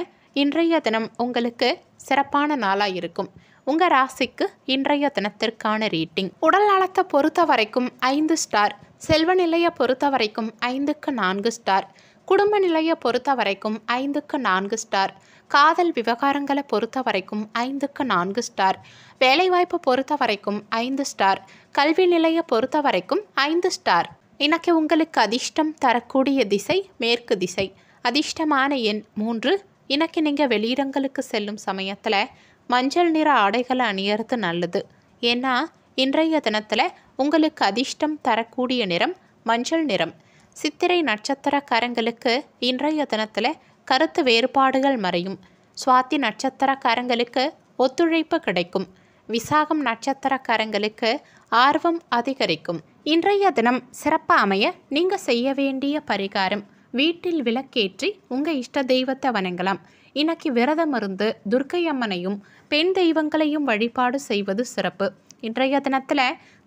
இன்றைய தினம் உங்களுக்கு சிறப்பான நாளாக இருக்கும் உங்கள் ராசிக்கு இன்றைய தினத்திற்கான ரேட்டிங் உடல் நலத்தை பொறுத்த வரைக்கும் ஐந்து ஸ்டார் செல்வ நிலையை பொறுத்த வரைக்கும் ஐந்துக்கு நான்கு ஸ்டார் குடும்ப நிலையை பொறுத்த வரைக்கும் ஐந்துக்கு நான்கு ஸ்டார் காதல் விவகாரங்களை பொறுத்த வரைக்கும் ஐந்துக்கு நான்கு ஸ்டார் வேலைவாய்ப்பை பொறுத்த வரைக்கும் ஐந்து ஸ்டார் கல்வி நிலையை பொறுத்த வரைக்கும் ஐந்து ஸ்டார் இன்னைக்கு உங்களுக்கு அதிர்ஷ்டம் தரக்கூடிய திசை மேற்கு திசை அதிர்ஷ்டமான எண் மூன்று எனக்கு நீங்கள் வெளியிடங்களுக்கு செல்லும் சமயத்தில் மஞ்சள் நிற ஆடைகளை அணியறது நல்லது ஏன்னா இன்றைய தினத்தில் உங்களுக்கு அதிர்ஷ்டம் தரக்கூடிய நிறம் மஞ்சள் நிறம் சித்திரை நட்சத்திரக்காரங்களுக்கு இன்றைய தினத்தில் கருத்து வேறுபாடுகள் மறையும் சுவாத்தி நட்சத்திரக்காரங்களுக்கு ஒத்துழைப்பு கிடைக்கும் விசாகம் நட்சத்திரக்காரங்களுக்கு ஆர்வம் அதிகரிக்கும் இன்றைய தினம் சிறப்பாக அமைய நீங்கள் செய்ய வேண்டிய பரிகாரம் வீட்டில் விளக்கேற்றி உங்கள் இஷ்ட தெய்வத்தை வணங்கலாம் இன்னைக்கு விரதம் இருந்து துர்க்கை அம்மனையும் பெண் தெய்வங்களையும் வழிபாடு செய்வது சிறப்பு இன்றைய தினத்தில்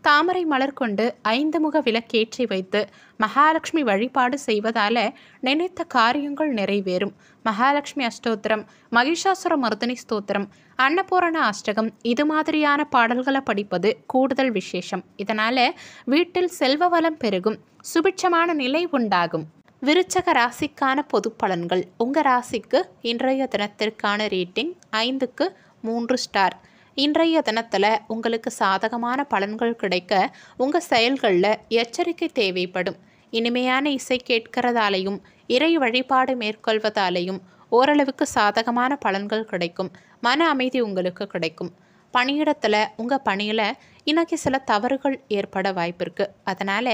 தாமரை மலர் கொண்டு ஐந்து முக விளக்கேற்றி வைத்து மகாலட்சுமி வழிபாடு செய்வதால் நினைத்த காரியங்கள் நிறைவேறும் மகாலட்சுமி அஷ்டோத்திரம் மகிஷாசுர மருதனி ஸ்தோத்திரம் அன்னபூரண அஷ்டகம் இது மாதிரியான பாடல்களை படிப்பது கூடுதல் விசேஷம் இதனால் வீட்டில் செல்வ வளம் பெருகும் சுபிட்சமான நிலை உண்டாகும் விருச்சக ராசிக்கான பொது பலன்கள் உங்கள் ராசிக்கு இன்றைய தினத்திற்கான ரேட்டிங் ஐந்துக்கு மூன்று ஸ்டார் இன்றைய தினத்தில் உங்களுக்கு சாதகமான பலன்கள் கிடைக்க உங்கள் செயல்களில் எச்சரிக்கை தேவைப்படும் இனிமையான இசை கேட்கிறதாலேயும் இறை வழிபாடு மேற்கொள்வதாலையும் ஓரளவுக்கு சாதகமான பலன்கள் கிடைக்கும் மன அமைதி உங்களுக்கு கிடைக்கும் பணியிடத்தில் உங்கள் பணியில் இன்றைக்கி சில தவறுகள் ஏற்பட வாய்ப்பு இருக்குது அதனால்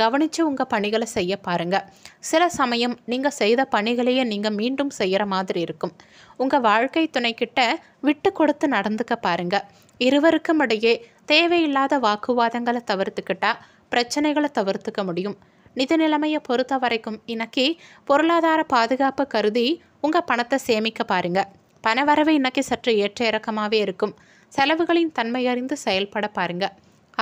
கவனித்து உங்கள் பணிகளை செய்ய பாருங்கள் சில சமயம் நீங்கள் செய்த பணிகளையே நீங்கள் மீண்டும் செய்கிற மாதிரி இருக்கும் உங்கள் வாழ்க்கை துணைக்கிட்ட விட்டு கொடுத்து நடந்துக்க பாருங்கள் இருவருக்கும் இடையே தேவையில்லாத வாக்குவாதங்களை தவிர்த்துக்கிட்டால் பிரச்சனைகளை தவிர்த்துக்க முடியும் நிதி நிலைமையை பொறுத்த வரைக்கும் இன்னைக்கு பொருளாதார பாதுகாப்பு கருதி உங்கள் பணத்தை சேமிக்க பாருங்கள் பணவரவு இன்றைக்கி சற்று ஏற்ற இறக்கமாகவே இருக்கும் செலவுகளின் தன்மை அறிந்து செயல்பட பாருங்க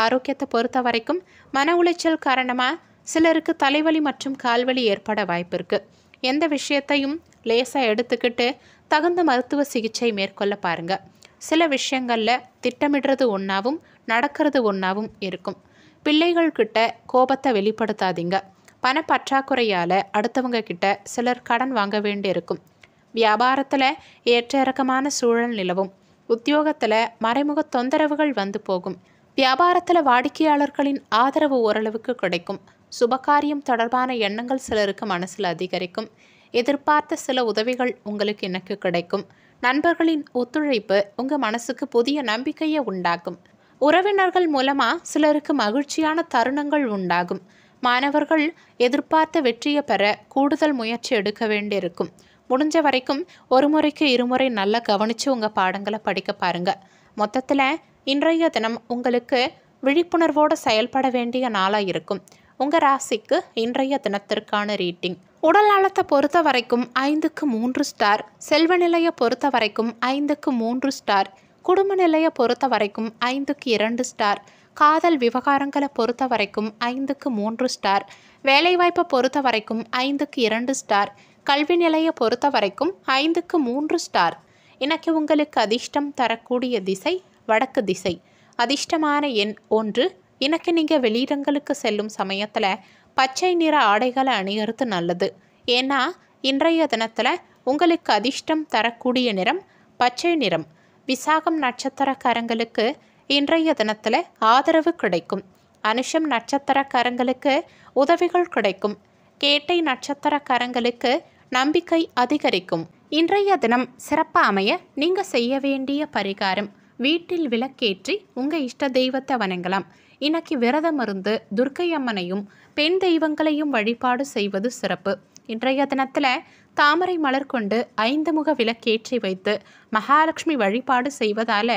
ஆரோக்கியத்தை பொறுத்த வரைக்கும் மன உளைச்சல் காரணமாக சிலருக்கு தலைவலி மற்றும் கால்வலி ஏற்பட வாய்ப்பு இருக்குது எந்த விஷயத்தையும் லேசாக எடுத்துக்கிட்டு தகுந்த மருத்துவ சிகிச்சை மேற்கொள்ள பாருங்க சில விஷயங்களில் திட்டமிடுறது ஒன்றாவும் நடக்கிறது ஒன்றாவும் இருக்கும் பிள்ளைகள் கிட்ட கோபத்தை வெளிப்படுத்தாதீங்க பணப்பற்றாக்குறையால் அடுத்தவங்க கிட்ட சிலர் கடன் வாங்க வேண்டியிருக்கும் வியாபாரத்தில் ஏற்ற இறக்கமான சூழல் நிலவும் உத்தியோகத்தில் மறைமுக தொந்தரவுகள் வந்து போகும் வியாபாரத்தில் வாடிக்கையாளர்களின் ஆதரவு ஓரளவுக்கு கிடைக்கும் சுபகாரியம் தொடர்பான எண்ணங்கள் சிலருக்கு மனசில் அதிகரிக்கும் எதிர்பார்த்த சில உதவிகள் உங்களுக்கு எனக்கு கிடைக்கும் நண்பர்களின் ஒத்துழைப்பு உங்கள் மனசுக்கு புதிய நம்பிக்கையை உண்டாக்கும் உறவினர்கள் மூலமாக சிலருக்கு மகிழ்ச்சியான தருணங்கள் உண்டாகும் மாணவர்கள் எதிர்பார்த்த வெற்றியை பெற கூடுதல் முயற்சி எடுக்க வேண்டியிருக்கும் முடிஞ்ச வரைக்கும் ஒரு முறைக்கு இருமுறை நல்லா கவனித்து உங்கள் பாடங்களை படிக்க பாருங்கள் மொத்தத்தில் இன்றைய தினம் உங்களுக்கு விழிப்புணர்வோடு செயல்பட வேண்டிய நாளாக இருக்கும் உங்கள் ராசிக்கு இன்றைய தினத்திற்கான ரீட்டிங் உடல் நலத்தை பொறுத்த வரைக்கும் ஐந்துக்கு மூன்று ஸ்டார் செல்வ நிலையை பொறுத்த வரைக்கும் ஐந்துக்கு மூன்று ஸ்டார் குடும்ப நிலையை பொறுத்த வரைக்கும் ஐந்துக்கு இரண்டு ஸ்டார் காதல் விவகாரங்களை பொறுத்த வரைக்கும் ஐந்துக்கு மூன்று ஸ்டார் வேலைவாய்ப்பை பொறுத்த வரைக்கும் ஐந்துக்கு இரண்டு ஸ்டார் கல்வி நிலையை பொறுத்த வரைக்கும் ஐந்துக்கு மூன்று ஸ்டார் எனக்கு உங்களுக்கு அதிர்ஷ்டம் தரக்கூடிய திசை வடக்கு திசை அதிர்ஷ்டமான எண் ஒன்று எனக்கு நீங்கள் வெளியிடங்களுக்கு செல்லும் சமயத்தில் பச்சை நிற ஆடைகளை அணியறது நல்லது ஏன்னா இன்றைய தினத்தில் உங்களுக்கு அதிர்ஷ்டம் தரக்கூடிய நிறம் பச்சை நிறம் விசாகம் நட்சத்திரக்காரங்களுக்கு இன்றைய தினத்தில் ஆதரவு கிடைக்கும் அனுஷம் நட்சத்திரக்காரங்களுக்கு உதவிகள் கிடைக்கும் கேட்டை நட்சத்திரக்காரங்களுக்கு நம்பிக்கை அதிகரிக்கும் இன்றைய தினம் சிறப்பாக அமைய நீங்கள் செய்ய வேண்டிய பரிகாரம் வீட்டில் விளக்கேற்றி உங்கள் இஷ்ட தெய்வத்தை வணங்கலாம் இன்னைக்கு விரதம் இருந்து துர்க்கை அம்மனையும் பெண் தெய்வங்களையும் வழிபாடு செய்வது சிறப்பு இன்றைய தினத்தில் தாமரை மலர் கொண்டு ஐந்து முக விளக்கேற்றி வைத்து மகாலட்சுமி வழிபாடு செய்வதால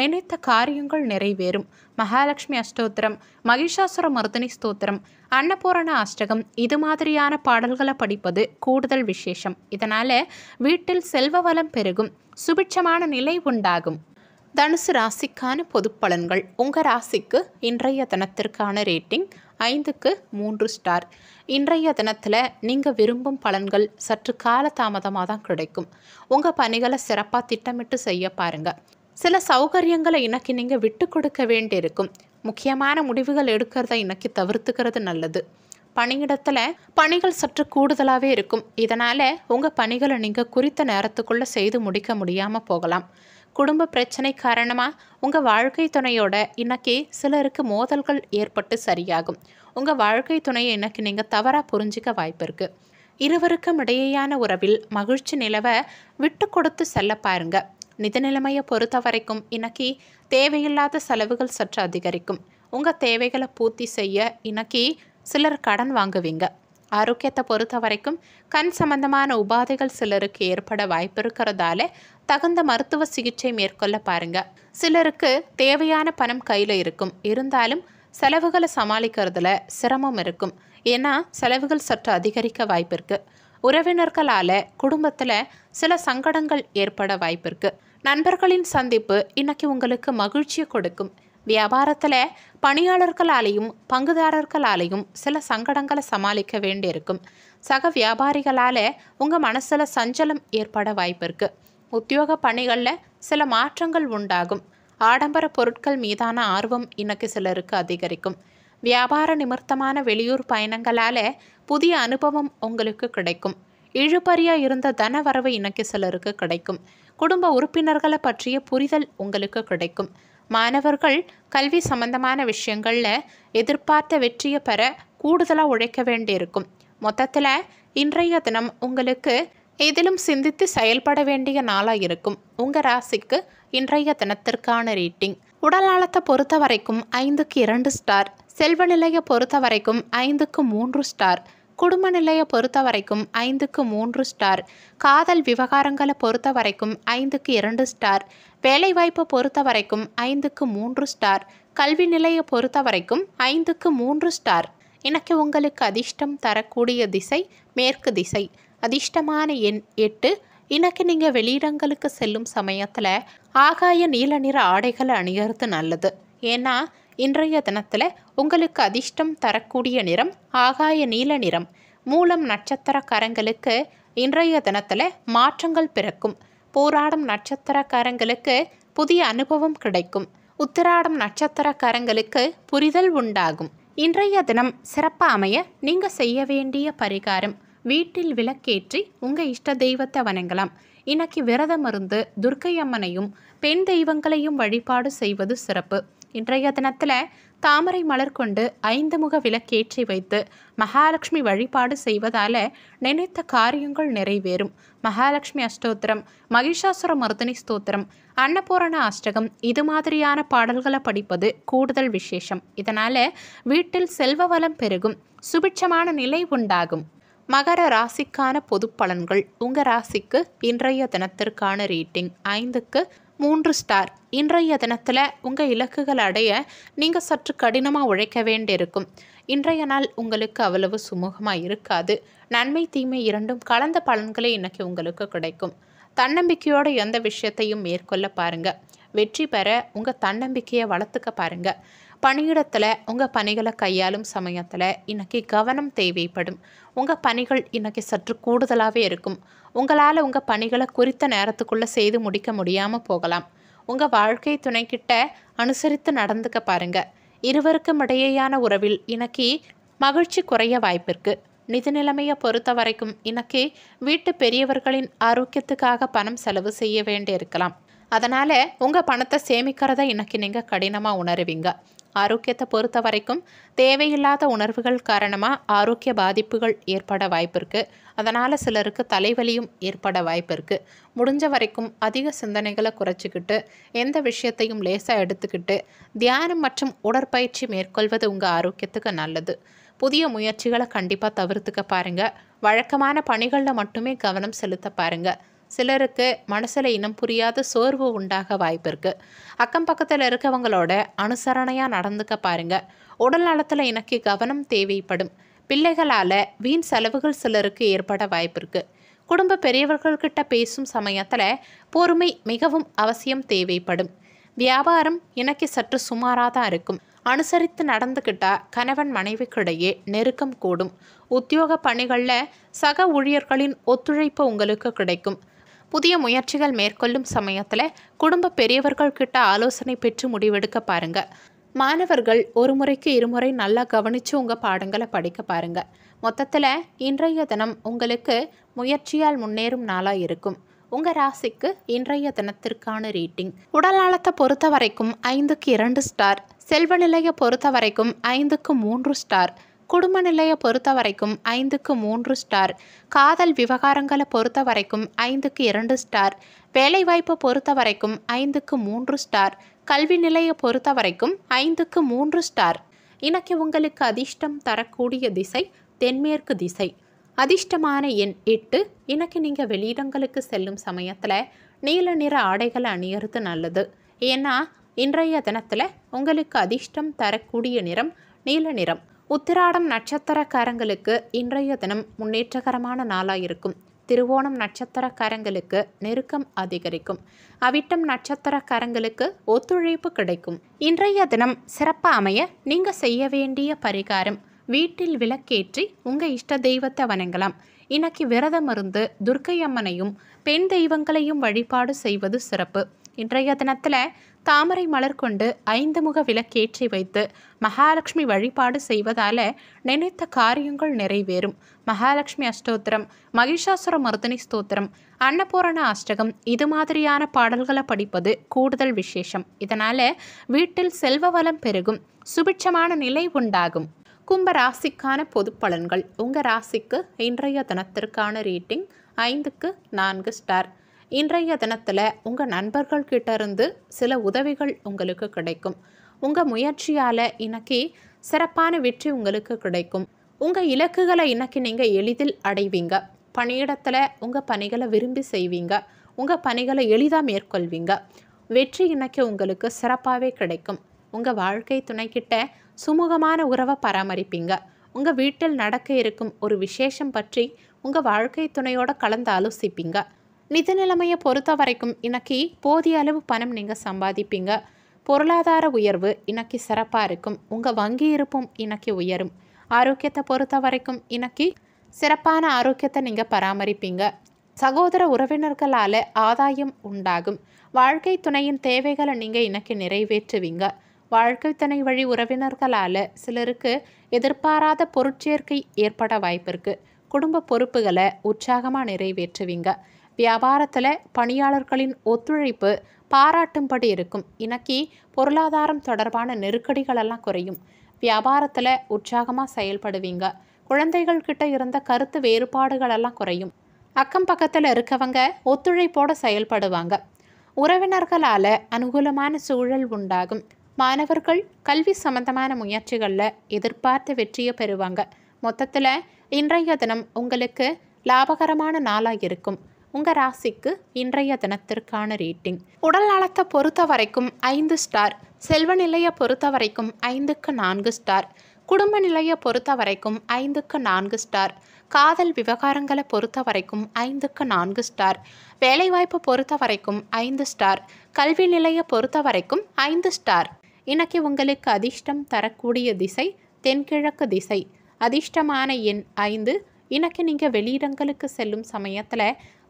நினைத்த காரியங்கள் நிறைவேறும் மகாலட்சுமி அஷ்டோத்திரம் மகிஷாசுர மருதனி ஸ்தோத்திரம் அன்னபூரண அஷ்டகம் இது மாதிரியான பாடல்களை படிப்பது கூடுதல் விசேஷம் இதனால் வீட்டில் செல்வ வளம் பெருகும் சுபிட்சமான நிலை உண்டாகும் தனுசு ராசிக்கான பொது பலன்கள் உங்கள் ராசிக்கு இன்றைய தினத்திற்கான ரேட்டிங் ஐந்துக்கு மூன்று ஸ்டார் இன்றைய தினத்தில் நீங்கள் விரும்பும் பலன்கள் சற்று கால தாமதமாக தான் கிடைக்கும் உங்கள் பணிகளை சிறப்பாக திட்டமிட்டு செய்ய பாருங்கள் சில சௌகரியங்களை இன்னைக்கு நீங்கள் விட்டு கொடுக்க வேண்டியிருக்கும் முக்கியமான முடிவுகள் எடுக்கிறத இன்னைக்கு தவிர்த்துக்கிறது நல்லது பணியிடத்தில் பணிகள் சற்று கூடுதலாகவே இருக்கும் இதனால் உங்கள் பணிகளை நீங்கள் குறித்த நேரத்துக்குள்ளே செய்து முடிக்க முடியாமல் போகலாம் குடும்ப பிரச்சனை காரணமாக உங்கள் வாழ்க்கை துணையோட இன்னைக்கு சிலருக்கு மோதல்கள் ஏற்பட்டு சரியாகும் உங்கள் வாழ்க்கை துணையை இன்னைக்கு நீங்கள் தவறாக புரிஞ்சிக்க வாய்ப்பு இருக்குது இருவருக்கும் இடையேயான உறவில் மகிழ்ச்சி நிலவை விட்டு கொடுத்து செல்ல பாருங்க நிதிநிலைமையை பொறுத்த வரைக்கும் இன்னைக்கு தேவையில்லாத செலவுகள் சற்று அதிகரிக்கும் உங்கள் தேவைகளை பூர்த்தி செய்ய இன்னைக்கு சிலர் கடன் வாங்குவீங்க ஆரோக்கியத்தை பொறுத்த வரைக்கும் கண் சம்பந்தமான உபாதைகள் சிலருக்கு ஏற்பட வாய்ப்பு இருக்கிறதால தகுந்த மருத்துவ சிகிச்சை மேற்கொள்ள பாருங்க சிலருக்கு தேவையான பணம் கையில் இருக்கும் இருந்தாலும் செலவுகளை சமாளிக்கிறதுல சிரமம் இருக்கும் ஏன்னா செலவுகள் சற்று அதிகரிக்க வாய்ப்பு உறவினர்களால் குடும்பத்தில் சில சங்கடங்கள் ஏற்பட வாய்ப்பு நண்பர்களின் சந்திப்பு இன்னைக்கு உங்களுக்கு மகிழ்ச்சியை கொடுக்கும் வியாபாரத்தில் பணியாளர்களாலேயும் பங்குதாரர்களாலேயும் சில சங்கடங்களை சமாளிக்க வேண்டியிருக்கும் சக வியாபாரிகளால் உங்கள் மனசில் சஞ்சலம் ஏற்பட வாய்ப்பு இருக்குது உத்தியோக பணிகளில் சில மாற்றங்கள் உண்டாகும் ஆடம்பர பொருட்கள் மீதான ஆர்வம் இன்னைக்கு சிலருக்கு அதிகரிக்கும் வியாபார நிமித்தமான வெளியூர் பயணங்களால் புதிய அனுபவம் உங்களுக்கு கிடைக்கும் இழுபறியாக இருந்த தன வரவு இன்னைக்கு சிலருக்கு கிடைக்கும் குடும்ப உறுப்பினர்களை பற்றிய புரிதல் உங்களுக்கு கிடைக்கும் மாணவர்கள் கல்வி சம்பந்தமான விஷயங்களில் எதிர்பார்த்த வெற்றியை பெற கூடுதலாக உழைக்க வேண்டியிருக்கும் மொத்தத்தில் இன்றைய தினம் உங்களுக்கு இதிலும் சிந்தித்து செயல்பட வேண்டிய நாளாக இருக்கும் உங்கள் ராசிக்கு இன்றைய தினத்திற்கான ரேட்டிங் உடல் நலத்தை பொறுத்த வரைக்கும் ஐந்துக்கு இரண்டு ஸ்டார் செல்வ நிலையை பொறுத்த வரைக்கும் ஐந்துக்கு மூன்று ஸ்டார் குடும்ப நிலையை பொறுத்த வரைக்கும் ஐந்துக்கு மூன்று ஸ்டார் காதல் விவகாரங்களை பொறுத்த வரைக்கும் ஐந்துக்கு இரண்டு ஸ்டார் வேலைவாய்ப்பை பொறுத்த வரைக்கும் ஐந்துக்கு மூன்று ஸ்டார் கல்வி நிலையை பொறுத்த வரைக்கும் ஐந்துக்கு மூன்று ஸ்டார் எனக்கு உங்களுக்கு அதிர்ஷ்டம் தரக்கூடிய திசை மேற்கு திசை அதிர்ஷ்டமான எண் எட்டு இன்னைக்கு நீங்கள் வெளியிடங்களுக்கு செல்லும் சமயத்தில் ஆகாய நீல நிற ஆடைகளை அணியறது நல்லது ஏன்னா இன்றைய தினத்தில் உங்களுக்கு அதிர்ஷ்டம் தரக்கூடிய நிறம் ஆகாய நீல நிறம் மூலம் நட்சத்திரக்காரங்களுக்கு இன்றைய தினத்தில் மாற்றங்கள் பிறக்கும் போராடும் நட்சத்திரக்காரங்களுக்கு புதிய அனுபவம் கிடைக்கும் உத்திராடம் நட்சத்திரக்காரங்களுக்கு புரிதல் உண்டாகும் இன்றைய தினம் சிறப்பாக அமைய நீங்கள் செய்ய வேண்டிய பரிகாரம் வீட்டில் விளக்கேற்றி உங்கள் இஷ்ட தெய்வத்தை வணங்கலாம் இன்னைக்கு விரதம் இருந்து துர்க்கை அம்மனையும் பெண் தெய்வங்களையும் வழிபாடு செய்வது சிறப்பு இன்றைய தினத்தில் தாமரை மலர் கொண்டு ஐந்து முக விளக்கேற்றி வைத்து மகாலட்சுமி வழிபாடு செய்வதால் நினைத்த காரியங்கள் நிறைவேறும் மகாலட்சுமி அஷ்டோத்திரம் மகிஷாசுர மருதனி ஸ்தோத்திரம் அன்னபூரண அஷ்டகம் இது மாதிரியான பாடல்களை படிப்பது கூடுதல் விசேஷம் இதனால் வீட்டில் செல்வ வளம் பெருகும் சுபிட்சமான நிலை உண்டாகும் மகர ராசிக்கான பொது பலன்கள் உங்கள் ராசிக்கு இன்றைய தினத்திற்கான ரேட்டிங் ஐந்துக்கு மூன்று ஸ்டார் இன்றைய தினத்தில் உங்கள் இலக்குகள் அடைய நீங்கள் சற்று கடினமாக உழைக்க வேண்டியிருக்கும் இன்றைய நாள் உங்களுக்கு அவ்வளவு சுமூகமாக இருக்காது நன்மை தீமை இரண்டும் கலந்த பலன்களே இன்றைக்கி உங்களுக்கு கிடைக்கும் தன்னம்பிக்கையோடு எந்த விஷயத்தையும் மேற்கொள்ள பாருங்கள் வெற்றி பெற உங்கள் தன்னம்பிக்கையை வளர்த்துக்க பாருங்கள் பணியிடத்தில் உங்கள் பணிகளை கையாளும் சமயத்தில் இன்றைக்கி கவனம் தேவைப்படும் உங்கள் பணிகள் இன்றைக்கி சற்று கூடுதலாகவே இருக்கும் உங்களால் உங்கள் பணிகளை குறித்த நேரத்துக்குள்ளே செய்து முடிக்க முடியாமல் போகலாம் உங்கள் வாழ்க்கை துணைக்கிட்ட அனுசரித்து நடந்துக்க பாருங்கள் இருவருக்கும் இடையேயான உறவில் இன்னைக்கு மகிழ்ச்சி குறைய வாய்ப்பிற்கு நிதி நிலைமையை பொறுத்த வரைக்கும் இன்னைக்கு வீட்டு பெரியவர்களின் ஆரோக்கியத்துக்காக பணம் செலவு செய்ய வேண்டியிருக்கலாம் அதனால் உங்கள் பணத்தை சேமிக்கிறத இன்றைக்கி நீங்கள் கடினமாக உணருவீங்க ஆரோக்கியத்தை பொறுத்த வரைக்கும் தேவையில்லாத உணர்வுகள் காரணமாக ஆரோக்கிய பாதிப்புகள் ஏற்பட வாய்ப்பு இருக்குது அதனால் சிலருக்கு தலைவலியும் ஏற்பட வாய்ப்பு இருக்குது முடிஞ்ச வரைக்கும் அதிக சிந்தனைகளை குறைச்சிக்கிட்டு எந்த விஷயத்தையும் லேசாக எடுத்துக்கிட்டு தியானம் மற்றும் உடற்பயிற்சி மேற்கொள்வது உங்கள் ஆரோக்கியத்துக்கு நல்லது புதிய முயற்சிகளை கண்டிப்பாக தவிர்த்துக்க பாருங்கள் வழக்கமான பணிகளில் மட்டுமே கவனம் செலுத்த பாருங்கள் சிலருக்கு மனசில் இன்னும் புரியாத சோர்வு உண்டாக வாய்ப்பு இருக்குது அக்கம் பக்கத்தில் இருக்கவங்களோட அனுசரணையாக நடந்துக்க பாருங்கள் உடல் நலத்தில் எனக்கு கவனம் தேவைப்படும் பிள்ளைகளால் வீண் செலவுகள் சிலருக்கு ஏற்பட வாய்ப்பு இருக்குது குடும்ப பெரியவர்கள்கிட்ட பேசும் சமயத்தில் பொறுமை மிகவும் அவசியம் தேவைப்படும் வியாபாரம் எனக்கு சற்று சுமாராக தான் இருக்கும் அனுசரித்து நடந்துக்கிட்டா கணவன் மனைவிக்கிடையே நெருக்கம் கூடும் உத்தியோக பணிகளில் சக ஊழியர்களின் ஒத்துழைப்பு உங்களுக்கு கிடைக்கும் புதிய முயற்சிகள் மேற்கொள்ளும் சமயத்தில் குடும்ப பெரியவர்கள் கிட்ட ஆலோசனை பெற்று முடிவெடுக்க பாருங்கள் மாணவர்கள் ஒரு முறைக்கு இருமுறை நல்லா கவனித்து உங்கள் பாடங்களை படிக்க பாருங்கள் மொத்தத்தில் இன்றைய தினம் உங்களுக்கு முயற்சியால் முன்னேறும் நாளாக இருக்கும் உங்கள் ராசிக்கு இன்றைய தினத்திற்கான ரீட்டிங் உடல் நலத்தை பொறுத்த வரைக்கும் ஐந்துக்கு இரண்டு ஸ்டார் செல்வநிலையை பொறுத்த வரைக்கும் ஐந்துக்கு மூன்று ஸ்டார் குடும்ப நிலையை பொறுத்த வரைக்கும் ஐந்துக்கு மூன்று ஸ்டார் காதல் விவகாரங்களை பொறுத்த வரைக்கும் ஐந்துக்கு இரண்டு ஸ்டார் வேலைவாய்ப்பை பொறுத்த வரைக்கும் ஐந்துக்கு மூன்று ஸ்டார் கல்வி நிலையை பொறுத்த வரைக்கும் ஐந்துக்கு மூன்று ஸ்டார் இன்னைக்கு உங்களுக்கு அதிர்ஷ்டம் தரக்கூடிய திசை தென்மேற்கு திசை அதிர்ஷ்டமான எண் எட்டு இன்னைக்கு நீங்கள் வெளியிடங்களுக்கு செல்லும் சமயத்தில் நீல நிற ஆடைகளை அணியறது நல்லது ஏன்னா இன்றைய தினத்தில் உங்களுக்கு அதிர்ஷ்டம் தரக்கூடிய நிறம் நீல நிறம் உத்திராடம் நட்சத்திரக்காரங்களுக்கு இன்றைய தினம் முன்னேற்றகரமான நாளாக இருக்கும் திருவோணம் நட்சத்திரக்காரங்களுக்கு நெருக்கம் அதிகரிக்கும் அவிட்டம் நட்சத்திரக்காரங்களுக்கு ஒத்துழைப்பு கிடைக்கும் இன்றைய தினம் சிறப்பாக அமைய நீங்கள் செய்ய வேண்டிய பரிகாரம் வீட்டில் விளக்கேற்றி உங்கள் இஷ்ட தெய்வத்தை வணங்கலாம் இன்னைக்கு விரதம் இருந்து துர்க்கை அம்மனையும் பெண் தெய்வங்களையும் வழிபாடு செய்வது சிறப்பு இன்றைய தினத்தில் தாமரை மலர் கொண்டு ஐந்து முக விளக்கேற்றி வைத்து மகாலட்சுமி வழிபாடு செய்வதால நினைத்த காரியங்கள் நிறைவேறும் மகாலட்சுமி அஷ்டோத்திரம் மகிஷாசுர மருதனி ஸ்தோத்திரம் அன்னபூரண அஷ்டகம் இது மாதிரியான பாடல்களை படிப்பது கூடுதல் விசேஷம் இதனால் வீட்டில் செல்வ வளம் பெருகும் சுபிட்சமான நிலை உண்டாகும் கும்ப ராசிக்கான பொது பலன்கள் உங்கள் ராசிக்கு இன்றைய தினத்திற்கான ரேட்டிங் ஐந்துக்கு நான்கு ஸ்டார் இன்றைய தினத்தில் உங்கள் நண்பர்கள்கிட்ட இருந்து சில உதவிகள் உங்களுக்கு கிடைக்கும் உங்கள் முயற்சியால் இன்னைக்கு சிறப்பான வெற்றி உங்களுக்கு கிடைக்கும் உங்கள் இலக்குகளை இன்னைக்கு நீங்கள் எளிதில் அடைவீங்க பணியிடத்தில் உங்கள் பணிகளை விரும்பி செய்வீங்க உங்கள் பணிகளை எளிதாக மேற்கொள்வீங்க வெற்றி இன்னைக்கு உங்களுக்கு சிறப்பாகவே கிடைக்கும் உங்கள் வாழ்க்கை துணைக்கிட்ட சுமூகமான உறவை பராமரிப்பீங்க உங்கள் வீட்டில் நடக்க இருக்கும் ஒரு விசேஷம் பற்றி உங்கள் வாழ்க்கை துணையோடு கலந்து ஆலோசிப்பீங்க நிதி நிலைமையை பொறுத்த வரைக்கும் இன்னைக்கு போதிய அளவு பணம் நீங்கள் சம்பாதிப்பீங்க பொருளாதார உயர்வு இன்னைக்கு சிறப்பாக இருக்கும் உங்கள் வங்கி இருப்பும் இன்னைக்கு உயரும் ஆரோக்கியத்தை பொறுத்த வரைக்கும் இன்னைக்கு சிறப்பான ஆரோக்கியத்தை நீங்கள் பராமரிப்பீங்க சகோதர உறவினர்களால் ஆதாயம் உண்டாகும் வாழ்க்கை துணையின் தேவைகளை நீங்கள் இன்னைக்கு நிறைவேற்றுவீங்க வாழ்க்கை துணை வழி உறவினர்களால் சிலருக்கு எதிர்பாராத பொருட்சேர்க்கை ஏற்பட வாய்ப்பு இருக்குது குடும்ப பொறுப்புகளை உற்சாகமாக நிறைவேற்றுவீங்க வியாபாரத்தில் பணியாளர்களின் ஒத்துழைப்பு பாராட்டும்படி இருக்கும் இன்னைக்கு பொருளாதாரம் தொடர்பான நெருக்கடிகளெல்லாம் குறையும் வியாபாரத்தில் உற்சாகமாக செயல்படுவீங்க குழந்தைகள் கிட்ட இருந்த கருத்து வேறுபாடுகளெல்லாம் குறையும் அக்கம் பக்கத்தில் இருக்கவங்க ஒத்துழைப்போடு செயல்படுவாங்க உறவினர்களால் அனுகூலமான சூழல் உண்டாகும் மாணவர்கள் கல்வி சம்பந்தமான முயற்சிகளில் எதிர்பார்த்த வெற்றியை பெறுவாங்க மொத்தத்தில் இன்றைய தினம் உங்களுக்கு லாபகரமான நாளாக இருக்கும் உங்கள் ராசிக்கு இன்றைய தினத்திற்கான ரேட்டிங் உடல் நலத்தை பொறுத்த வரைக்கும் ஐந்து ஸ்டார் செல்வ நிலையை பொறுத்த வரைக்கும் ஐந்துக்கு நான்கு ஸ்டார் குடும்ப நிலையை பொறுத்த வரைக்கும் ஐந்துக்கு நான்கு ஸ்டார் காதல் விவகாரங்களை பொறுத்த வரைக்கும் ஐந்துக்கு நான்கு ஸ்டார் வேலைவாய்ப்பை பொறுத்த வரைக்கும் ஐந்து ஸ்டார் கல்வி நிலையை பொறுத்த வரைக்கும் ஐந்து ஸ்டார் இன்னைக்கு உங்களுக்கு அதிர்ஷ்டம் தரக்கூடிய திசை தென்கிழக்கு திசை அதிர்ஷ்டமான எண் ஐந்து இன்னைக்கு நீங்கள் வெளியிடங்களுக்கு செல்லும் சமயத்தில்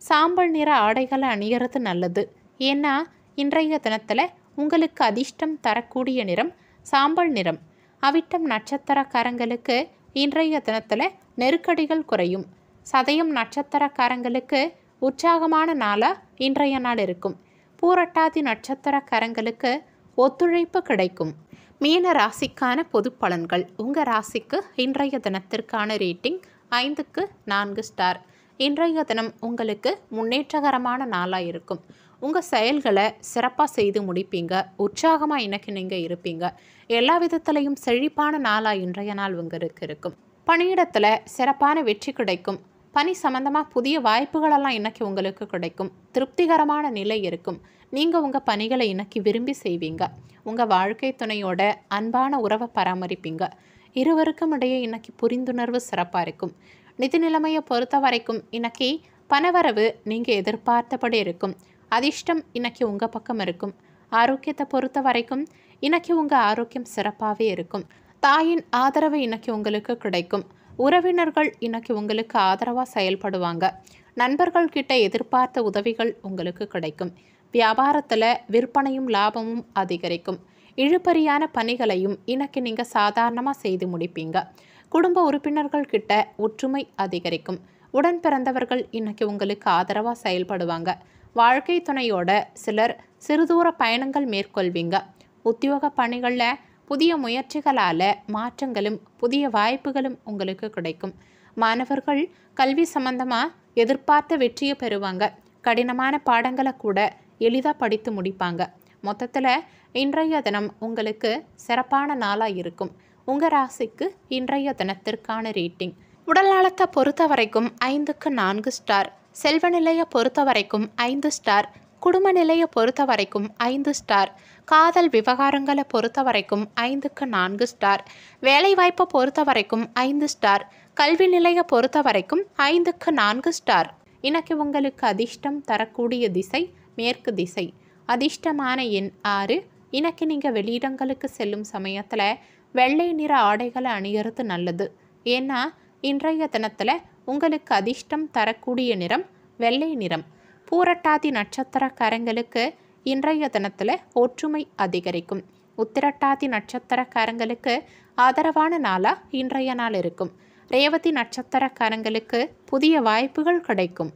சாம்பல் நிற ஆடைகளை அணிகிறது நல்லது ஏன்னா இன்றைய தினத்தில் உங்களுக்கு அதிர்ஷ்டம் தரக்கூடிய நிறம் சாம்பல் நிறம் அவிட்டம் நட்சத்திரக்காரங்களுக்கு இன்றைய தினத்தில் நெருக்கடிகள் குறையும் சதயம் நட்சத்திரக்காரங்களுக்கு உற்சாகமான நாளாக இன்றைய நாள் இருக்கும் பூரட்டாதி நட்சத்திரக்காரங்களுக்கு ஒத்துழைப்பு கிடைக்கும் மீன ராசிக்கான பொது பலன்கள் உங்கள் ராசிக்கு இன்றைய தினத்திற்கான ரேட்டிங் ஐந்துக்கு நான்கு ஸ்டார் இன்றைய தினம் உங்களுக்கு முன்னேற்றகரமான நாளாக இருக்கும் உங்கள் செயல்களை சிறப்பாக செய்து முடிப்பீங்க உற்சாகமாக இன்னைக்கு நீங்கள் இருப்பீங்க எல்லா விதத்துலையும் செழிப்பான நாளாக இன்றைய நாள் உங்களுக்கு இருக்கும் பணியிடத்தில் சிறப்பான வெற்றி கிடைக்கும் பணி சம்மந்தமாக புதிய வாய்ப்புகளெல்லாம் இன்றைக்கி உங்களுக்கு கிடைக்கும் திருப்திகரமான நிலை இருக்கும் நீங்கள் உங்கள் பணிகளை இன்றைக்கி விரும்பி செய்வீங்க உங்கள் வாழ்க்கை துணையோட அன்பான உறவை பராமரிப்பீங்க இருவருக்கும் இடையே இன்றைக்கி புரிந்துணர்வு சிறப்பாக இருக்கும் நிதி நிலைமையை பொறுத்த வரைக்கும் இன்னைக்கு பணவரவு நீங்கள் எதிர்பார்த்தபடி இருக்கும் அதிர்ஷ்டம் இன்னைக்கு உங்கள் பக்கம் இருக்கும் ஆரோக்கியத்தை பொறுத்த வரைக்கும் இன்னைக்கு உங்கள் ஆரோக்கியம் சிறப்பாகவே இருக்கும் தாயின் ஆதரவு இன்னைக்கு உங்களுக்கு கிடைக்கும் உறவினர்கள் இன்னைக்கு உங்களுக்கு ஆதரவாக செயல்படுவாங்க நண்பர்கள் கிட்ட எதிர்பார்த்த உதவிகள் உங்களுக்கு கிடைக்கும் வியாபாரத்தில் விற்பனையும் லாபமும் அதிகரிக்கும் இழுபறியான பணிகளையும் இன்னைக்கு நீங்கள் சாதாரணமாக செய்து முடிப்பீங்க குடும்ப உறுப்பினர்கள் கிட்ட ஒற்றுமை அதிகரிக்கும் உடன் பிறந்தவர்கள் இன்னைக்கு உங்களுக்கு ஆதரவாக செயல்படுவாங்க வாழ்க்கை துணையோட சிலர் சிறுதூர பயணங்கள் மேற்கொள்வீங்க உத்தியோக பணிகளில் புதிய முயற்சிகளால் மாற்றங்களும் புதிய வாய்ப்புகளும் உங்களுக்கு கிடைக்கும் மாணவர்கள் கல்வி சம்பந்தமாக எதிர்பார்த்த வெற்றியை பெறுவாங்க கடினமான பாடங்களை கூட எளிதாக படித்து முடிப்பாங்க மொத்தத்தில் இன்றைய தினம் உங்களுக்கு சிறப்பான நாளாக இருக்கும் உங்கள் ராசிக்கு இன்றைய தினத்திற்கான ரேட்டிங் உடல் பொறுத்த வரைக்கும் ஐந்துக்கு நான்கு ஸ்டார் செல்வ நிலையை பொறுத்த வரைக்கும் ஐந்து ஸ்டார் குடும்ப நிலையை பொறுத்த வரைக்கும் ஐந்து ஸ்டார் காதல் விவகாரங்களை பொறுத்த வரைக்கும் ஐந்துக்கு நான்கு ஸ்டார் வேலைவாய்ப்பை பொறுத்த வரைக்கும் ஐந்து ஸ்டார் கல்வி நிலையை பொறுத்த வரைக்கும் ஐந்துக்கு நான்கு ஸ்டார் இன்னைக்கு உங்களுக்கு அதிர்ஷ்டம் தரக்கூடிய திசை மேற்கு திசை அதிர்ஷ்டமான எண் ஆறு இன்னைக்கு நீங்கள் வெளியிடங்களுக்கு செல்லும் சமயத்தில் வெள்ளை நிற ஆடைகளை அணியறது நல்லது ஏன்னா இன்றைய தினத்தில் உங்களுக்கு அதிர்ஷ்டம் தரக்கூடிய நிறம் வெள்ளை நிறம் பூரட்டாதி நட்சத்திரக்காரங்களுக்கு இன்றைய தினத்தில் ஒற்றுமை அதிகரிக்கும் உத்திரட்டாதி நட்சத்திரக்காரங்களுக்கு ஆதரவான நாளாக இன்றைய நாள் இருக்கும் ரேவதி நட்சத்திரக்காரங்களுக்கு புதிய வாய்ப்புகள் கிடைக்கும்